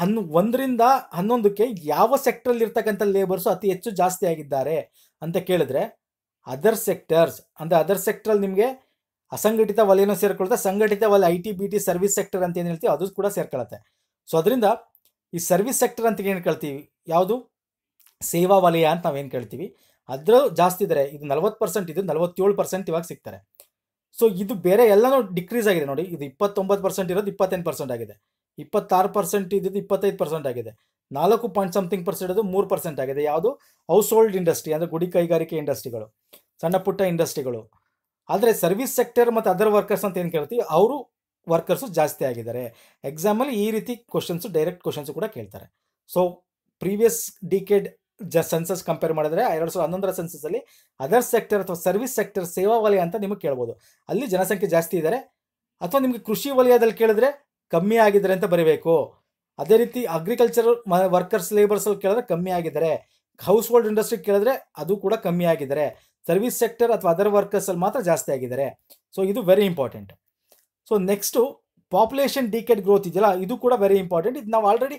ಹನ್ ಒಂದರಿಂದ ಹನ್ನೊಂದಕ್ಕೆ ಯಾವ ಸೆಕ್ಟ್ರಲ್ಲಿ ಇರ್ತಕ್ಕಂಥ ಲೇಬರ್ಸು ಅತಿ ಹೆಚ್ಚು ಜಾಸ್ತಿ ಆಗಿದ್ದಾರೆ ಅಂತ ಕೇಳಿದ್ರೆ ಅದರ್ ಸೆಕ್ಟರ್ಸ್ ಅಂದರೆ ಅದರ್ ಸೆಕ್ಟ್ರಲ್ಲಿ ನಿಮಗೆ ಅಸಂಘಟಿತ ವಲಯನೂ ಸೇರ್ಕೊಳ್ತಾ ಸಂಘಟಿತ ವಲಯ I T B T service sector ಅಂತ ಏನು ಹೇಳ್ತೀವಿ ಅದು ಕೂಡ ಸೇರ್ಕೊಳ್ಳುತ್ತೆ ಸೊ ಅದರಿಂದ ಈ ಸರ್ವಿಸ್ ಸೆಕ್ಟರ್ ಅಂತ ಏನು ಕೇಳ್ತೀವಿ ಯಾವುದು ಸೇವಾ ವಲಯ ಅಂತ ನಾವೇನು ಕೇಳ್ತೀವಿ ಅದರ ಜಾಸ್ತಿ ಇದ್ದಾರೆ ಇದು ನಲ್ವತ್ತು ಪರ್ಸೆಂಟ್ ಇದು ನಲ್ವತ್ತೇಳು ಪರ್ಸೆಂಟ್ ಇವಾಗ ಸಿಗ್ತಾರೆ ಸೊ ಇದು ಬೇರೆ ಎಲ್ಲನೂ ಡಿಕ್ರೀಸ್ ಆಗಿದೆ ನೋಡಿ ಇದು ಇಪ್ಪತ್ತೊಂಬತ್ತು ಪರ್ಸೆಂಟ್ ಇರೋದು ಇಪ್ಪತ್ತೆಂಟು ಪರ್ಸೆಂಟ್ ಆಗಿದೆ ಇಪ್ಪತ್ತಾರು ಪರ್ಸೆಂಟ್ ಇದ್ದಿದ್ದು ಇಪ್ಪತ್ತೈದು ಪರ್ಸೆಂಟ್ ಆಗಿದೆ ನಾಲ್ಕು ಪಾಯಿಂಟ್ ಸಮಥಿಂಗ್ ಪರ್ಸೆಂಟ್ ಅದು ಮೂರು ಪರ್ಸೆಂಟ್ ಆಗಿದೆ ಯಾವುದು ಹೌಸ್ ಹೋಲ್ಡ್ ಇಂಡಸ್ಟ್ರಿ ಅಂದರೆ ಗುಡಿ ಕೈಗಾರಿಕೆ ಇಂಡಸ್ಟ್ರಿಗಳು ಸಣ್ಣ ಪುಟ್ಟ ಇಂಡಸ್ಟ್ರಿಗಳು ಆದರೆ ಸರ್ವಿಸ್ ಸೆಕ್ಟರ್ ಮತ್ತು ಅದರ್ ವರ್ಕರ್ಸ್ ಅಂತ ಏನು ಕೇಳ್ತೀವಿ ಅವರು ವರ್ಕರ್ಸು ಜಾಸ್ತಿ ಆಗಿದ್ದಾರೆ ಎಕ್ಸಾಮಲ್ಲಿ ಈ ರೀತಿ ಕ್ವಶನ್ಸು ಡೈರೆಕ್ಟ್ ಕ್ವಶನ್ಸು ಕೂಡ ಕೇಳ್ತಾರೆ so previous decade the census compare ಮಾಡಿದ್ರೆ ಎರಡು ಸಾವಿರದ ಹನ್ನೊಂದರ ಸೆನ್ಸಸ್ ಅಲ್ಲಿ ಅದರ್ ಸೆಕ್ಟರ್ ಅಥವಾ ಸರ್ವಿಸ್ ಸೆಕ್ಟರ್ ಸೇವಾ ವಲಯ ಅಂತ ನಿಮಗೆ ಕೇಳ್ಬೋದು ಅಲ್ಲಿ ಜನಸಂಖ್ಯೆ ಜಾಸ್ತಿ ಇದ್ದಾರೆ ಅಥವಾ ನಿಮಗೆ ಕೃಷಿ ವಲಯದಲ್ಲಿ ಕೇಳಿದ್ರೆ ಕಮ್ಮಿ ಆಗಿದ್ದಾರೆ ಅಂತ ಬರೀಬೇಕು ಅದೇ ರೀತಿ ಅಗ್ರಿಕಲ್ಚರ್ ವರ್ಕರ್ಸ್ ಲೇಬರ್ಸ್ ಅಲ್ಲಿ ಕೇಳಿದ್ರೆ ಕಮ್ಮಿ ಆಗಿದ್ದಾರೆ ಹೌಸ್ ಹೋಲ್ಡ್ ಇಂಡಸ್ಟ್ರಿ ಕೇಳಿದ್ರೆ ಅದು ಕೂಡ ಕಮ್ಮಿ ಆಗಿದ್ದಾರೆ ಸರ್ವಿಸ್ ಸೆಕ್ಟರ್ ಅಥವಾ ಅದರ್ ವರ್ಕರ್ಸ್ ಅಲ್ಲಿ ಮಾತ್ರ ಜಾಸ್ತಿ ಆಗಿದ್ದಾರೆ ಸೊ ಇದು very important so next population decade growth ಇದೆಯಲ್ಲ ಇದು ಕೂಡ ವೆರಿ ಇಂಪಾರ್ಟೆಂಟ್ ಇದು ನಾವು ಆಲ್ರೆಡಿ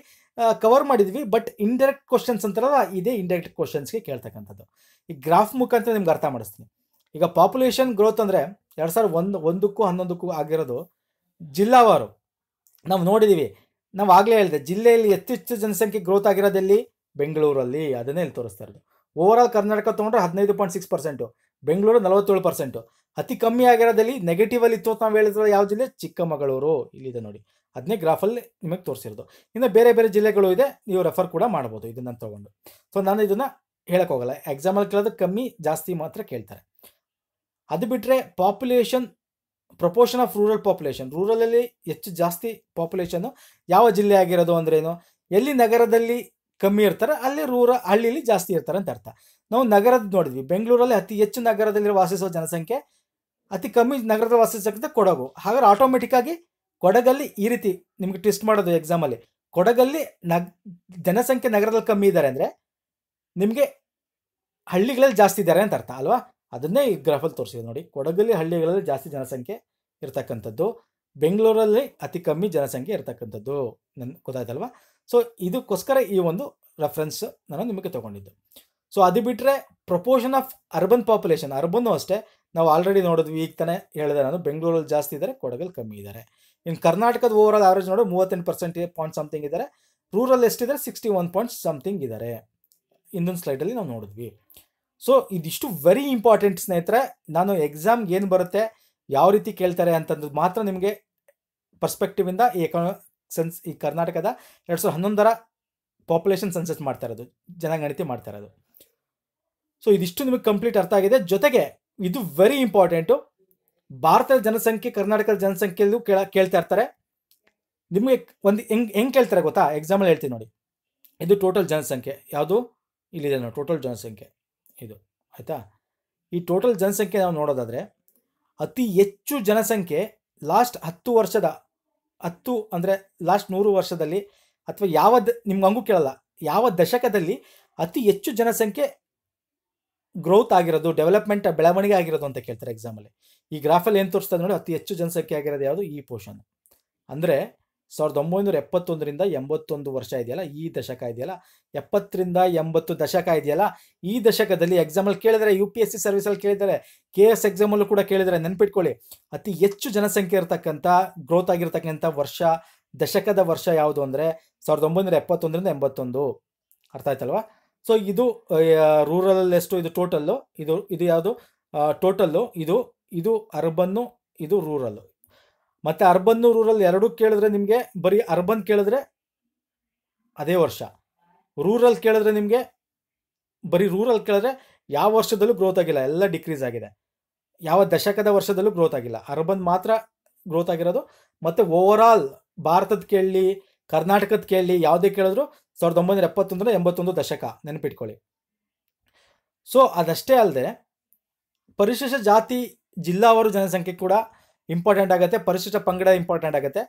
ಕವರ್ ಮಾಡಿದ್ವಿ ಬಟ್ ಇಂಡೈರೆಕ್ಟ್ ಕ್ವಶನ್ಸ್ ಅಂತಾರಲ್ಲ ಇದೇ ಇಂಡೈರೆಕ್ಟ್ ಕ್ವಶನ್ಸ್ಗೆ ಕೇಳ್ತಕ್ಕಂಥದ್ದು ಈ ಗ್ರಾಫ್ ಮುಖಾಂತರ ನಿಮ್ಗೆ ಅರ್ಥ ಮಾಡಿಸ್ತೀನಿ ಈಗ ಪಾಪ್ಯುಲೇಷನ್ ಗ್ರೋತ್ ಅಂದರೆ ಎರಡು ಸಾವಿರದ ಒಂದು ಒಂದಕ್ಕೂ ಹನ್ನೊಂದಕ್ಕೂ ಆಗಿರೋದು ಜಿಲ್ಲಾವಾರು ನಾವು ನೋಡಿದ್ದೀವಿ ನಾವು ಆಗಲೇ ಹೇಳಿದೆ ಜಿಲ್ಲೆಯಲ್ಲಿ ಹೆಚ್ಚೆಚ್ಚು ಜನಸಂಖ್ಯೆ ಗ್ರೋತ್ ಆಗಿರೋದಲ್ಲಿ ಬೆಂಗಳೂರಲ್ಲಿ ಅದನ್ನೇ ಇಲ್ಲಿ ತೋರಿಸ್ತಾ ಇರೋದು ಓವರ್ ಆಲ್ ಕರ್ನಾಟಕ ತೊಗೊಂಡ್ರೆ ಹದಿನೈದು ಪಾಯಿಂಟ್ ಸಿಕ್ಸ್ ಪರ್ಸೆಂಟು ಬೆಂಗಳೂರು ನಲವತ್ತೇಳು ಪರ್ಸೆಂಟು ಅತಿ ಕಮ್ಮಿ ಆಗಿರೋದಲ್ಲಿ ಅಲ್ಲಿ ಇತ್ತು ಅಂತ ನಾವು ಹೇಳಿದ್ರೆ ಯಾವ ಜಿಲ್ಲೆ ಚಿಕ್ಕಮಗಳೂರು ಇಲ್ಲಿದೆ ನೋಡಿ ಅದನ್ನೇ ಗ್ರಾಫಲ್ಲಿ ನಿಮಗೆ ತೋರಿಸಿರೋದು ಇನ್ನು ಬೇರೆ ಬೇರೆ ಜಿಲ್ಲೆಗಳು ಇದೆ ನೀವು ರೆಫರ್ ಕೂಡ ಮಾಡ್ಬೋದು ಇದನ್ನು ತೊಗೊಂಡು ಸೊ ನಾನು ಇದನ್ನು ಹೇಳೋಕ್ಕೋಗಲ್ಲ ಎಕ್ಸಾಮಲ್ಲಿ ಕೇಳೋದು ಕಮ್ಮಿ ಜಾಸ್ತಿ ಮಾತ್ರ ಕೇಳ್ತಾರೆ ಅದು ಬಿಟ್ಟರೆ population proportion of rural population ರೂರಲಲ್ಲಿ ಹೆಚ್ಚು ಜಾಸ್ತಿ ಪಾಪ್ಯುಲೇಷನ್ನು ಯಾವ ಜಿಲ್ಲೆ ಆಗಿರೋದು ಅಂದ್ರೇನು ಎಲ್ಲಿ ನಗರದಲ್ಲಿ ಕಮ್ಮಿ ಇರ್ತಾರೆ ಅಲ್ಲಿ ರೂರ ಹಳ್ಳಿಲಿ ಜಾಸ್ತಿ ಇರ್ತಾರೆ ಅಂತ ಅರ್ಥ ನಾವು ನಗರದ ನೋಡಿದ್ವಿ ಬೆಂಗಳೂರಲ್ಲಿ ಅತಿ ಹೆಚ್ಚು ನಗರದಲ್ಲಿ ವಾಸಿಸುವ ಜನಸಂಖ್ಯೆ ಅತಿ ಕಮ್ಮಿ ನಗರದ ವಾಸಿ ಕೊಡಗು ಹಾಗಾದ್ರೆ ಆಟೋಮೆಟಿಕ್ಕಾಗಿ ಕೊಡಗಲ್ಲಿ ಈ ರೀತಿ ನಿಮ್ಗೆ ಟೆಸ್ಟ್ ಮಾಡೋದು ಎಕ್ಸಾಮಲ್ಲಿ ಕೊಡಗಲ್ಲಿ ನಗ್ ಜನಸಂಖ್ಯೆ ನಗರದಲ್ಲಿ ಕಮ್ಮಿ ಇದ್ದಾರೆ ಅಂದರೆ ನಿಮಗೆ ಹಳ್ಳಿಗಳಲ್ಲಿ ಜಾಸ್ತಿ ಇದ್ದಾರೆ ಅಂತ ಅರ್ಥ ಅಲ್ವಾ ಅದನ್ನೇ ಈ ಗ್ರಾಫಲ್ಲಿ ತೋರಿಸಿದೆ ನೋಡಿ ಕೊಡಗಲ್ಲಿ ಹಳ್ಳಿಗಳಲ್ಲಿ ಜಾಸ್ತಿ ಜನಸಂಖ್ಯೆ ಇರ್ತಕ್ಕಂಥದ್ದು ಬೆಂಗಳೂರಲ್ಲಿ ಅತಿ ಕಮ್ಮಿ ಜನಸಂಖ್ಯೆ ಇರ್ತಕ್ಕಂಥದ್ದು ನನ್ನ ಗೊತ್ತಾಯ್ತಲ್ವಾ ಸೊ ಇದಕ್ಕೋಸ್ಕರ ಈ ಒಂದು ರೆಫರೆನ್ಸ್ ನಾನು ನಿಮಗೆ ತಗೊಂಡಿದ್ದು ಸೊ ಅದು ಬಿಟ್ಟರೆ proportion of urban population urban ಅಷ್ಟೇ ನಾವು ಆಲ್ರೆಡಿ ನೋಡಿದ್ವಿ ಈಗ ತಾನೇ ಹೇಳಿದೆ ನಾನು ಬೆಂಗಳೂರಲ್ಲಿ ಜಾಸ್ತಿ ಇದ್ದಾರೆ ಕೊಡಗಲ್ಲಿ ಕಮ್ಮಿ ಇದ್ದಾರೆ ಇನ್ನು ಕರ್ನಾಟಕದ ಓವರ್ ಆಲ್ ಆವ್ರೇಜ್ ನೋಡೋದು ಮೂವತ್ತೆಂಟು ಪರ್ಸೆಂಟ್ ಪಾಯಿಂಟ್ ಸಮಥಿಂಗ್ ಇದ್ದಾರೆ ರೂರಲ್ ಎಷ್ಟಿದ್ದಾರೆ ಸಿಕ್ಸ್ಟಿ ಒನ್ ಪಾಯಿಂಟ್ ಸಮಥಿಂಗ್ ಇದ್ದಾರೆ ಹಿಂದಿನ ಸ್ಲೈಡಲ್ಲಿ ನಾವು ನೋಡಿದ್ವಿ ಸೊ ಇದಿಷ್ಟು ವೆರಿ ಇಂಪಾರ್ಟೆಂಟ್ ಸ್ನೇಹಿತರೆ ನಾನು ಎಕ್ಸಾಮ್ಗೆ ಏನು ಬರುತ್ತೆ ಯಾವ ರೀತಿ ಕೇಳ್ತಾರೆ ಅಂತಂದು ಮಾತ್ರ ನಿಮಗೆ ಪರ್ಸ್ಪೆಕ್ಟಿವಿಂದ ಈ ಎಕನ ಸೆನ್ಸ್ ಈ ಕರ್ನಾಟಕದ ಎರಡು ಸಾವಿರದ ಹನ್ನೊಂದರ ಪಾಪ್ಯುಲೇಷನ್ ಸೆನ್ಸಸ್ ಮಾಡ್ತಾ ಇರೋದು ಜನಗಣತಿ ಮಾಡ್ತಾ ಇರೋದು ಸೊ ಇದಿಷ್ಟು ನಿಮಗೆ ಕಂಪ್ಲೀಟ್ ಅರ್ಥ ಆಗಿದೆ ಜೊತೆಗೆ ಇದು ವೆರಿ ಇಂಪಾರ್ಟೆಂಟು ಭಾರತದ ಜನಸಂಖ್ಯೆ ಕರ್ನಾಟಕದ ಜನಸಂಖ್ಯೆಯಲ್ಲೂ ಕೇಳ ಕೇಳ್ತಾ ಇರ್ತಾರೆ ನಿಮಗೆ ಒಂದು ಹೆಂಗ್ ಹೆಂಗೆ ಕೇಳ್ತಾರೆ ಗೊತ್ತಾ ಎಕ್ಸಾಂಪಲ್ ಹೇಳ್ತೀನಿ ನೋಡಿ ಇದು ಟೋಟಲ್ ಜನಸಂಖ್ಯೆ ಯಾವುದು ಇಲ್ಲಿದೆ ನಾವು ಟೋಟಲ್ ಜನಸಂಖ್ಯೆ ಇದು ಆಯಿತಾ ಈ ಟೋಟಲ್ ಜನಸಂಖ್ಯೆ ನಾವು ನೋಡೋದಾದರೆ ಅತಿ ಹೆಚ್ಚು ಜನಸಂಖ್ಯೆ ಲಾಸ್ಟ್ ಹತ್ತು ವರ್ಷದ ಹತ್ತು ಅಂದರೆ ಲಾಸ್ಟ್ ನೂರು ವರ್ಷದಲ್ಲಿ ಅಥವಾ ಯಾವ ದ ನಿಮ್ಗೆ ಹಂಗೂ ಕೇಳಲ್ಲ ಯಾವ ದಶಕದಲ್ಲಿ ಅತಿ ಹೆಚ್ಚು ಜನಸಂಖ್ಯೆ ಗ್ರೋತ್ ಆಗಿರೋದು ಡೆವಲಪ್ಮೆಂಟ್ ಬೆಳವಣಿಗೆ ಆಗಿರೋದು ಅಂತ ಕೇಳ್ತಾರೆ ಎಕ್ಸಾಮಲ್ಲಿ ಈ ಗ್ರಾಫಲ್ಲಿ ಏನು ತೋರಿಸ್ತದೆ ನೋಡಿ ಅತಿ ಹೆಚ್ಚು ಜನಸಂಖ್ಯೆ ಆಗಿರೋದು ಯಾವುದು ಈ ಪೋರ್ಷನ್ ಅಂದರೆ ಸಾವಿರದ ಒಂಬೈನೂರ ಎಪ್ಪತ್ತೊಂದರಿಂದ ಎಂಬತ್ತೊಂದು ವರ್ಷ ಇದೆಯಲ್ಲ ಈ ದಶಕ ಇದೆಯಲ್ಲ ಎಪ್ಪತ್ತರಿಂದ ಎಂಬತ್ತು ದಶಕ ಇದೆಯಲ್ಲ ಈ ದಶಕದಲ್ಲಿ ಎಕ್ಸಾಮಲ್ಲಿ ಕೇಳಿದರೆ ಯು ಪಿ ಎಸ್ ಸಿ ಸರ್ವಿಸಲ್ಲಿ ಕೇಳಿದರೆ ಕೆ ಎಸ್ ಎಕ್ಸಾಮಲ್ಲೂ ಕೂಡ ಕೇಳಿದರೆ ನೆನ್ಪಿಟ್ಕೊಳ್ಳಿ ಅತಿ ಹೆಚ್ಚು ಜನಸಂಖ್ಯೆ ಇರತಕ್ಕಂಥ ಗ್ರೋತ್ ಆಗಿರ್ತಕ್ಕಂಥ ವರ್ಷ ದಶಕದ ವರ್ಷ ಯಾವುದು ಅಂದರೆ ಸಾವಿರದ ಒಂಬೈನೂರ ಎಪ್ಪತ್ತೊಂದರಿಂದ ಎಂಬತ್ತೊಂದು ಅರ್ಥ ಆಯ್ತಲ್ವಾ ಸೊ ಇದು ರೂರಲ್ ಎಷ್ಟು ಇದು ಟೋಟಲ್ಲು ಇದು ಇದು ಯಾವುದು ಟೋಟಲ್ಲು ಇದು ಇದು ಅರ್ಬನ್ನು ಇದು ರೂರಲ್ಲು ಮತ್ತು ಅರ್ಬನ್ನು ರೂರಲ್ ಎರಡೂ ಕೇಳಿದ್ರೆ ನಿಮಗೆ ಬರೀ ಅರ್ಬನ್ ಕೇಳಿದ್ರೆ ಅದೇ ವರ್ಷ ರೂರಲ್ ಕೇಳಿದ್ರೆ ನಿಮಗೆ ಬರೀ ರೂರಲ್ ಕೇಳಿದ್ರೆ ಯಾವ ವರ್ಷದಲ್ಲೂ ಗ್ರೋತ್ ಆಗಿಲ್ಲ ಎಲ್ಲ ಡಿಕ್ರೀಸ್ ಆಗಿದೆ ಯಾವ ದಶಕದ ವರ್ಷದಲ್ಲೂ ಗ್ರೋತ್ ಆಗಿಲ್ಲ ಅರ್ಬನ್ ಮಾತ್ರ ಗ್ರೋತ್ ಆಗಿರೋದು ಮತ್ತು ಓವರ್ ಭಾರತದ ಕೇಳಲಿ ಕರ್ನಾಟಕದ ಕೇಳಿ ಯಾವುದೇ ಕೇಳಿದ್ರು ಸಾವಿರದ ಒಂಬೈನೂರ ಎಪ್ಪತ್ತೊಂದರ ಎಂಬತ್ತೊಂದು ದಶಕ ನೆನಪಿಟ್ಕೊಳ್ಳಿ ಸೊ ಅದಷ್ಟೇ ಅಲ್ಲದೆ ಪರಿಶಿಷ್ಟ ಜಾತಿ ಜಿಲ್ಲಾವಾರು ಜನಸಂಖ್ಯೆ ಕೂಡ ಇಂಪಾರ್ಟೆಂಟ್ ಆಗುತ್ತೆ ಪರಿಶಿಷ್ಟ ಪಂಗಡ ಇಂಪಾರ್ಟೆಂಟ್ ಆಗುತ್ತೆ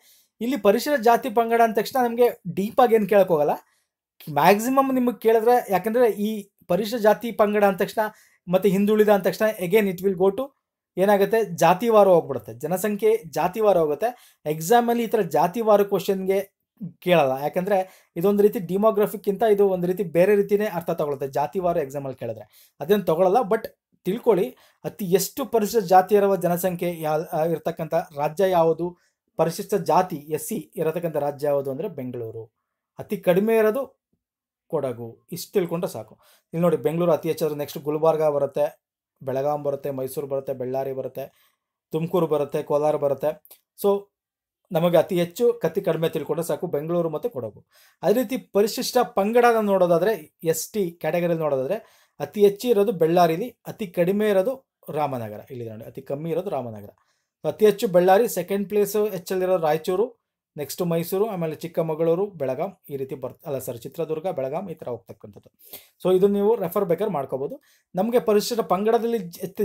ಇಲ್ಲಿ ಪರಿಶಿಷ್ಟ ಜಾತಿ ಪಂಗಡ ಅಂದ ತಕ್ಷಣ ನಮಗೆ ಡೀಪಾಗಿ ಏನು ಕೇಳೋಕ್ಕೋಗಲ್ಲ ಮ್ಯಾಕ್ಸಿಮಮ್ ನಿಮಗೆ ಕೇಳಿದ್ರೆ ಯಾಕಂದರೆ ಈ ಪರಿಶಿಷ್ಟ ಜಾತಿ ಪಂಗಡ ಅಂದ ತಕ್ಷಣ ಮತ್ತು ಹಿಂದುಳಿದ ಅಂದ ತಕ್ಷಣ again it will go to ಏನಾಗುತ್ತೆ ಜಾತಿವಾರ ಹೋಗ್ಬಿಡುತ್ತೆ ಜನಸಂಖ್ಯೆ ಜಾತಿವಾರ ಹೋಗುತ್ತೆ ಎಕ್ಸಾಮಲ್ಲಿ ಈ ಥರ ಜಾತಿವಾರ ಕ್ವಶನ್ಗೆ ಕೇಳಲ್ಲ ಯಾಕಂದರೆ ಇದೊಂದು ರೀತಿ ಡಿಮೋಗ್ರಫಿಕ್ಕಿಂತ ಇದು ಒಂದು ರೀತಿ ಬೇರೆ ರೀತಿಯೇ ಅರ್ಥ ತಗೊಳುತ್ತೆ ಜಾತಿವಾರು ಎಕ್ಸಾಮಲ್ಲಿ ಕೇಳಿದ್ರೆ ಅದೇನು ತಗೊಳ್ಳಲ್ಲ ಬಟ್ ತಿಳ್ಕೊಳ್ಳಿ ಅತಿ ಎಷ್ಟು ಪರಿಶಿಷ್ಟ ಜಾತಿ ಇರುವ ಜನಸಂಖ್ಯೆ ಯಾ ಇರತಕ್ಕಂಥ ರಾಜ್ಯ ಯಾವುದು ಪರಿಶಿಷ್ಟ ಜಾತಿ ಎಸ್ ಸಿ ಇರತಕ್ಕಂಥ ರಾಜ್ಯ ಯಾವುದು ಅಂದರೆ ಬೆಂಗಳೂರು ಅತಿ ಕಡಿಮೆ ಇರೋದು ಕೊಡಗು ಇಷ್ಟು ತಿಳ್ಕೊಂಡ್ರೆ ಸಾಕು ಇಲ್ಲಿ ನೋಡಿ ಬೆಂಗಳೂರು ಅತಿ ಹೆಚ್ಚಾದ್ರೆ ನೆಕ್ಸ್ಟ್ ಗುಲ್ಬರ್ಗ ಬರುತ್ತೆ ಬೆಳಗಾಂ ಬರುತ್ತೆ ಮೈಸೂರು ಬರುತ್ತೆ ಬಳ್ಳಾರಿ ಬರುತ್ತೆ ತುಮಕೂರು ಬರುತ್ತೆ ಕೋಲಾರ ಬರುತ್ತೆ ಸೊ ನಮಗೆ ಅತಿ ಹೆಚ್ಚು ಕತ್ತಿ ಕಡಿಮೆ ತಿಳ್ಕೊಂಡ್ರೆ ಸಾಕು ಬೆಂಗಳೂರು ಮತ್ತು ಕೊಡಗು ಅದೇ ರೀತಿ ಪರಿಶಿಷ್ಟ ಪಂಗಡನ ನೋಡೋದಾದರೆ ಎಸ್ ಟಿ ಕ್ಯಾಟಗರಿಲಿ ನೋಡೋದಾದರೆ ಅತಿ ಹೆಚ್ಚು ಇರೋದು ಬೆಳ್ಳಾರಿಲಿ ಅತಿ ಕಡಿಮೆ ಇರೋದು ರಾಮನಗರ ಇಲ್ಲಿ ನೋಡಿ ಅತಿ ಕಮ್ಮಿ ಇರೋದು ರಾಮನಗರ ಅತಿ ಹೆಚ್ಚು ಬಳ್ಳಾರಿ ಸೆಕೆಂಡ್ ಪ್ಲೇಸು ಹೆಚ್ಚಲ್ಲಿರೋದು ರಾಯಚೂರು ನೆಕ್ಸ್ಟ್ ಮೈಸೂರು ಆಮೇಲೆ ಚಿಕ್ಕಮಗಳೂರು ಬೆಳಗಾಂ ಈ ರೀತಿ ಬರ್ ಅಲ್ಲ ಸರ್ ಚಿತ್ರದುರ್ಗ ಬೆಳಗಾಂ ಈ ಥರ ಹೋಗ್ತಕ್ಕಂಥದ್ದು ಸೊ ಇದು ನೀವು ರೆಫರ್ ಬೇಕಾದ್ರೆ ಮಾಡ್ಕೋಬೋದು ನಮಗೆ ಪರಿಶಿಷ್ಟ ಪಂಗಡದಲ್ಲಿ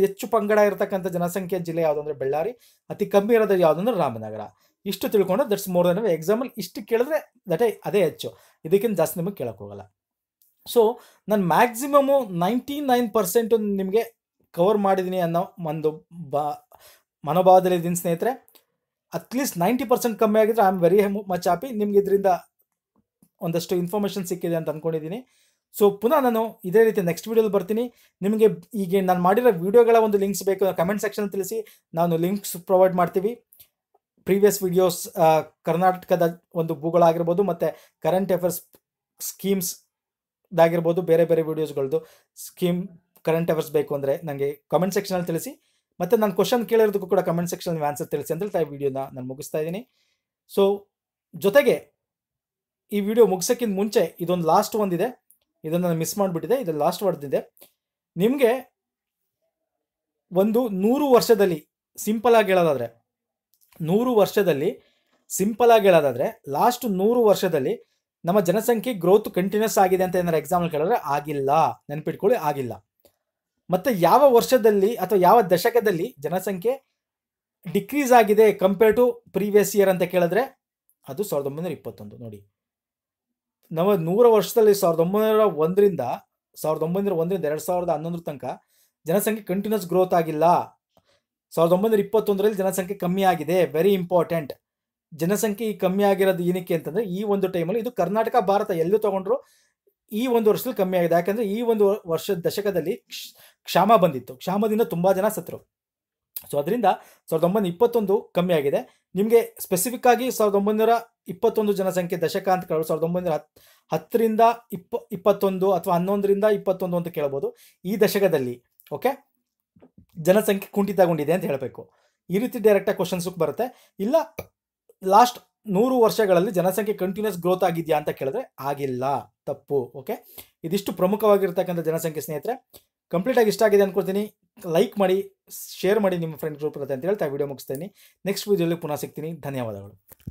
ಹೆಚ್ಚು ಪಂಗಡ ಇರತಕ್ಕಂಥ ಜನಸಂಖ್ಯೆ ಜಿಲ್ಲೆ ಯಾವುದು ಅಂದರೆ ಬಳ್ಳಾರಿ ಅತಿ ಕಮ್ಮಿ ಇರೋದು ಯಾವುದಂದ್ರೆ ರಾಮನಗರ ಇಷ್ಟು ತಿಳ್ಕೊಂಡ್ರೆ ದಟ್ಸ್ ಮೋರ್ ದನ್ ಎಕ್ಸಾಂಪಲ್ ಇಷ್ಟು ಕೇಳಿದ್ರೆ ದಟ್ ಅದೇ ಹೆಚ್ಚು ಇದಕ್ಕಿಂತ ಜಾಸ್ತಿ ನಿಮಗೆ ಕೇಳೋಕ್ಕೋಗಲ್ಲ ಸೊ ನಾನು ಮ್ಯಾಕ್ಸಿಮಮ್ಮು ನೈಂಟಿ ನೈನ್ ಪರ್ಸೆಂಟು ನಿಮಗೆ ಕವರ್ ಮಾಡಿದ್ದೀನಿ ಅನ್ನೋ ಒಂದು ಬಾ ಮನೋಭಾವದಲ್ಲಿ ಇದ್ದೀನಿ ಸ್ನೇಹಿತರೆ ಅಟ್ಲೀಸ್ಟ್ ನೈಂಟಿ ಪರ್ಸೆಂಟ್ ಕಮ್ಮಿ ಆಗಿದ್ರೆ I am very much happy ನಿಮ್ಗೆ ಇದರಿಂದ ಒಂದಷ್ಟು ಇನ್ಫಾರ್ಮೇಷನ್ ಸಿಕ್ಕಿದೆ ಅಂತ ಅಂದ್ಕೊಂಡಿದ್ದೀನಿ ಸೊ ಪುನಃ ನಾನು ಇದೇ ರೀತಿ ನೆಕ್ಸ್ಟ್ ವೀಡಿಯೋಲಿ ಬರ್ತೀನಿ ನಿಮಗೆ ಈಗ ನಾನು ಮಾಡಿರೋ ವೀಡಿಯೋಗಳ ಒಂದು ಲಿಂಕ್ಸ್ ಬೇಕು ಕಮೆಂಟ್ ಸೆಕ್ಷನ್ ತಿಳಿಸಿ ನಾನು ಲಿಂಕ್ಸ್ ಪ್ರೊವೈಡ್ ಮಾಡ್ತೀವಿ ಪ್ರೀವಿಯಸ್ ವಿಡಿಯೋಸ್ ಕರ್ನಾಟಕದ ಒಂದು ಭೂಗಳಾಗಿರ್ಬೋದು ಮತ್ತು ಕರೆಂಟ್ ಅಫೇರ್ಸ್ ಸ್ಕೀಮ್ಸ್ ದಾಗಿರ್ಬೋದು ಬೇರೆ ಬೇರೆ ವಿಡಿಯೋಸ್ಗಳದ್ದು ಸ್ಕೀಮ್ ಕರೆಂಟ್ ಅಫೇರ್ಸ್ ಬೇಕು ಅಂದರೆ ನನಗೆ ಕಮೆಂಟ್ ಸೆಕ್ಷನಲ್ಲಿ ತಿಳಿಸಿ ಮತ್ತು ನಾನು ಕ್ವಶನ್ ಕೇಳಿರೋದಕ್ಕೂ ಕೂಡ ಕಮೆಂಟ್ ಸೆಕ್ಷನ್ ನೀವು ಆನ್ಸರ್ ತಿಳಿಸಿ ಅಂದ್ರೆ ಆ ಈ ವಿಡಿಯೋನ ನಾನು ಮುಗಿಸ್ತಾ ಇದ್ದೀನಿ ಸೊ ಜೊತೆಗೆ ಈ ವಿಡಿಯೋ ಮುಗಿಸೋಕ್ಕಿಂತ ಮುಂಚೆ ಇದೊಂದು ಲಾಸ್ಟ್ ಒಂದಿದೆ ಇದನ್ನು ನಾನು ಮಿಸ್ ಮಾಡಿಬಿಟ್ಟಿದೆ ಇದು ಲಾಸ್ಟ್ ವರ್ಡ್ದಿದೆ ನಿಮಗೆ ಒಂದು ನೂರು ವರ್ಷದಲ್ಲಿ ಸಿಂಪಲ್ ಆಗಿ ಹೇಳೋದಾದರೆ ನೂರು ವರ್ಷದಲ್ಲಿ ಸಿಂಪಲಾಗಿ ಹೇಳೋದಾದರೆ ಲಾಸ್ಟ್ ನೂರು ವರ್ಷದಲ್ಲಿ ನಮ್ಮ ಜನಸಂಖ್ಯೆ ಗ್ರೋತ್ ಕಂಟಿನ್ಯೂಸ್ ಆಗಿದೆ ಅಂತ ಏನಾದ್ರು ಎಕ್ಸಾಂಪಲ್ ಕೇಳಿದ್ರೆ ಆಗಿಲ್ಲ ನೆನಪಿಟ್ಕೊಳ್ಳಿ ಆಗಿಲ್ಲ ಮತ್ತು ಯಾವ ವರ್ಷದಲ್ಲಿ ಅಥವಾ ಯಾವ ದಶಕದಲ್ಲಿ ಜನಸಂಖ್ಯೆ ಡಿಕ್ರೀಸ್ ಆಗಿದೆ ಕಂಪೇರ್ ಟು ಪ್ರೀವಿಯಸ್ ಇಯರ್ ಅಂತ ಕೇಳಿದ್ರೆ ಅದು ಸಾವಿರದ ಒಂಬೈನೂರ ಇಪ್ಪತ್ತೊಂದು ನೋಡಿ ನಮ್ಮ ನೂರ ವರ್ಷದಲ್ಲಿ ಸಾವಿರದ ಒಂಬೈನೂರ ಒಂದರಿಂದ ಸಾವಿರದ ಒಂಬೈನೂರ ಒಂದರಿಂದ ಎರಡು ಸಾವಿರದ ಹನ್ನೊಂದರ ತನಕ ಜನಸಂಖ್ಯೆ ಕಂಟಿನ್ಯೂಸ್ ಗ್ರೋತ್ ಆಗಿಲ್ಲ ಸಾವಿರದ ಒಂಬೈನೂರ ಇಪ್ಪತ್ತೊಂದರಲ್ಲಿ ಜನಸಂಖ್ಯೆ ಕಮ್ಮಿ ಆಗಿದೆ ವೆರಿ ಇಂಪಾರ್ಟೆಂಟ್ ಜನಸಂಖ್ಯೆ ಕಮ್ಮಿ ಆಗಿರೋದು ಏನಕ್ಕೆ ಅಂತಂದರೆ ಈ ಒಂದು ಟೈಮಲ್ಲಿ ಇದು ಕರ್ನಾಟಕ ಭಾರತ ಎಲ್ಲೂ ತಗೊಂಡ್ರು ಈ ಒಂದು ವರ್ಷದಲ್ಲಿ ಕಮ್ಮಿ ಆಗಿದೆ ಯಾಕಂದರೆ ಈ ಒಂದು ವರ್ಷದ ದಶಕದಲ್ಲಿ ಕ್ಷಾಮ ಬಂದಿತ್ತು ಕ್ಷಾಮದಿಂದ ತುಂಬ ಜನ ಸತ್ರು ಸೊ ಅದರಿಂದ ಸಾವಿರದ ಒಂಬೈನೂರ ಇಪ್ಪತ್ತೊಂದು ಕಮ್ಮಿ ಆಗಿದೆ ನಿಮಗೆ ಸ್ಪೆಸಿಫಿಕ್ ಆಗಿ ಸಾವಿರದ ಒಂಬೈನೂರ ಇಪ್ಪತ್ತೊಂದು ಜನಸಂಖ್ಯೆ ದಶಕ ಅಂತ ಕೇಳೋದು ಸಾವಿರದ ಒಂಬೈನೂರ ಹತ್ತು ಹತ್ತರಿಂದ ಇಪ್ಪ ಇಪ್ಪತ್ತೊಂದು ಅಥವಾ ಹನ್ನೊಂದರಿಂದ ಇಪ್ಪತ್ತೊಂದು ಅಂತ ಕೇಳ್ಬೋದು ಈ ದಶಕದಲ್ಲಿ ಓಕೆ ಜನಸಂಖ್ಯೆ ಕುಂಠಿತಗೊಂಡಿದೆ ಅಂತ ಹೇಳಬೇಕು ಈ ರೀತಿ ಡೈರೆಕ್ಟಾಗಿ ಕ್ವಶನ್ಸಕ್ಕೆ ಬರುತ್ತೆ ಇಲ್ಲ ಲಾಸ್ಟ್ ನೂರು ವರ್ಷಗಳಲ್ಲಿ ಜನಸಂಖ್ಯೆ ಕಂಟಿನ್ಯೂಸ್ ಗ್ರೋತ್ ಆಗಿದೆಯಾ ಅಂತ ಕೇಳಿದ್ರೆ ಆಗಿಲ್ಲ ತಪ್ಪು ಓಕೆ ಇದಿಷ್ಟು ಪ್ರಮುಖವಾಗಿರ್ತಕ್ಕಂಥ ಜನಸಂಖ್ಯೆ ಸ್ನೇಹಿತರೆ ಕಂಪ್ಲೀಟಾಗಿ ಇಷ್ಟ ಆಗಿದೆ ಅಂದ್ಕೊಳ್ತೀನಿ ಲೈಕ್ ಮಾಡಿ ಶೇರ್ ಮಾಡಿ ನಿಮ್ಮ ಫ್ರೆಂಡ್ ಗ್ರೂಪ್ ಇರುತ್ತೆ ಅಂತ ಹೇಳ್ತಾ ವಿಡಿಯೋ ಮುಗಿಸ್ತೀನಿ ನೆಕ್ಸ್ಟ್ ವೀಡಿಯೋಲಿ ಪುನಃ ಸಿಗ್ತೀನಿ ಧನ್ಯವಾದಗಳು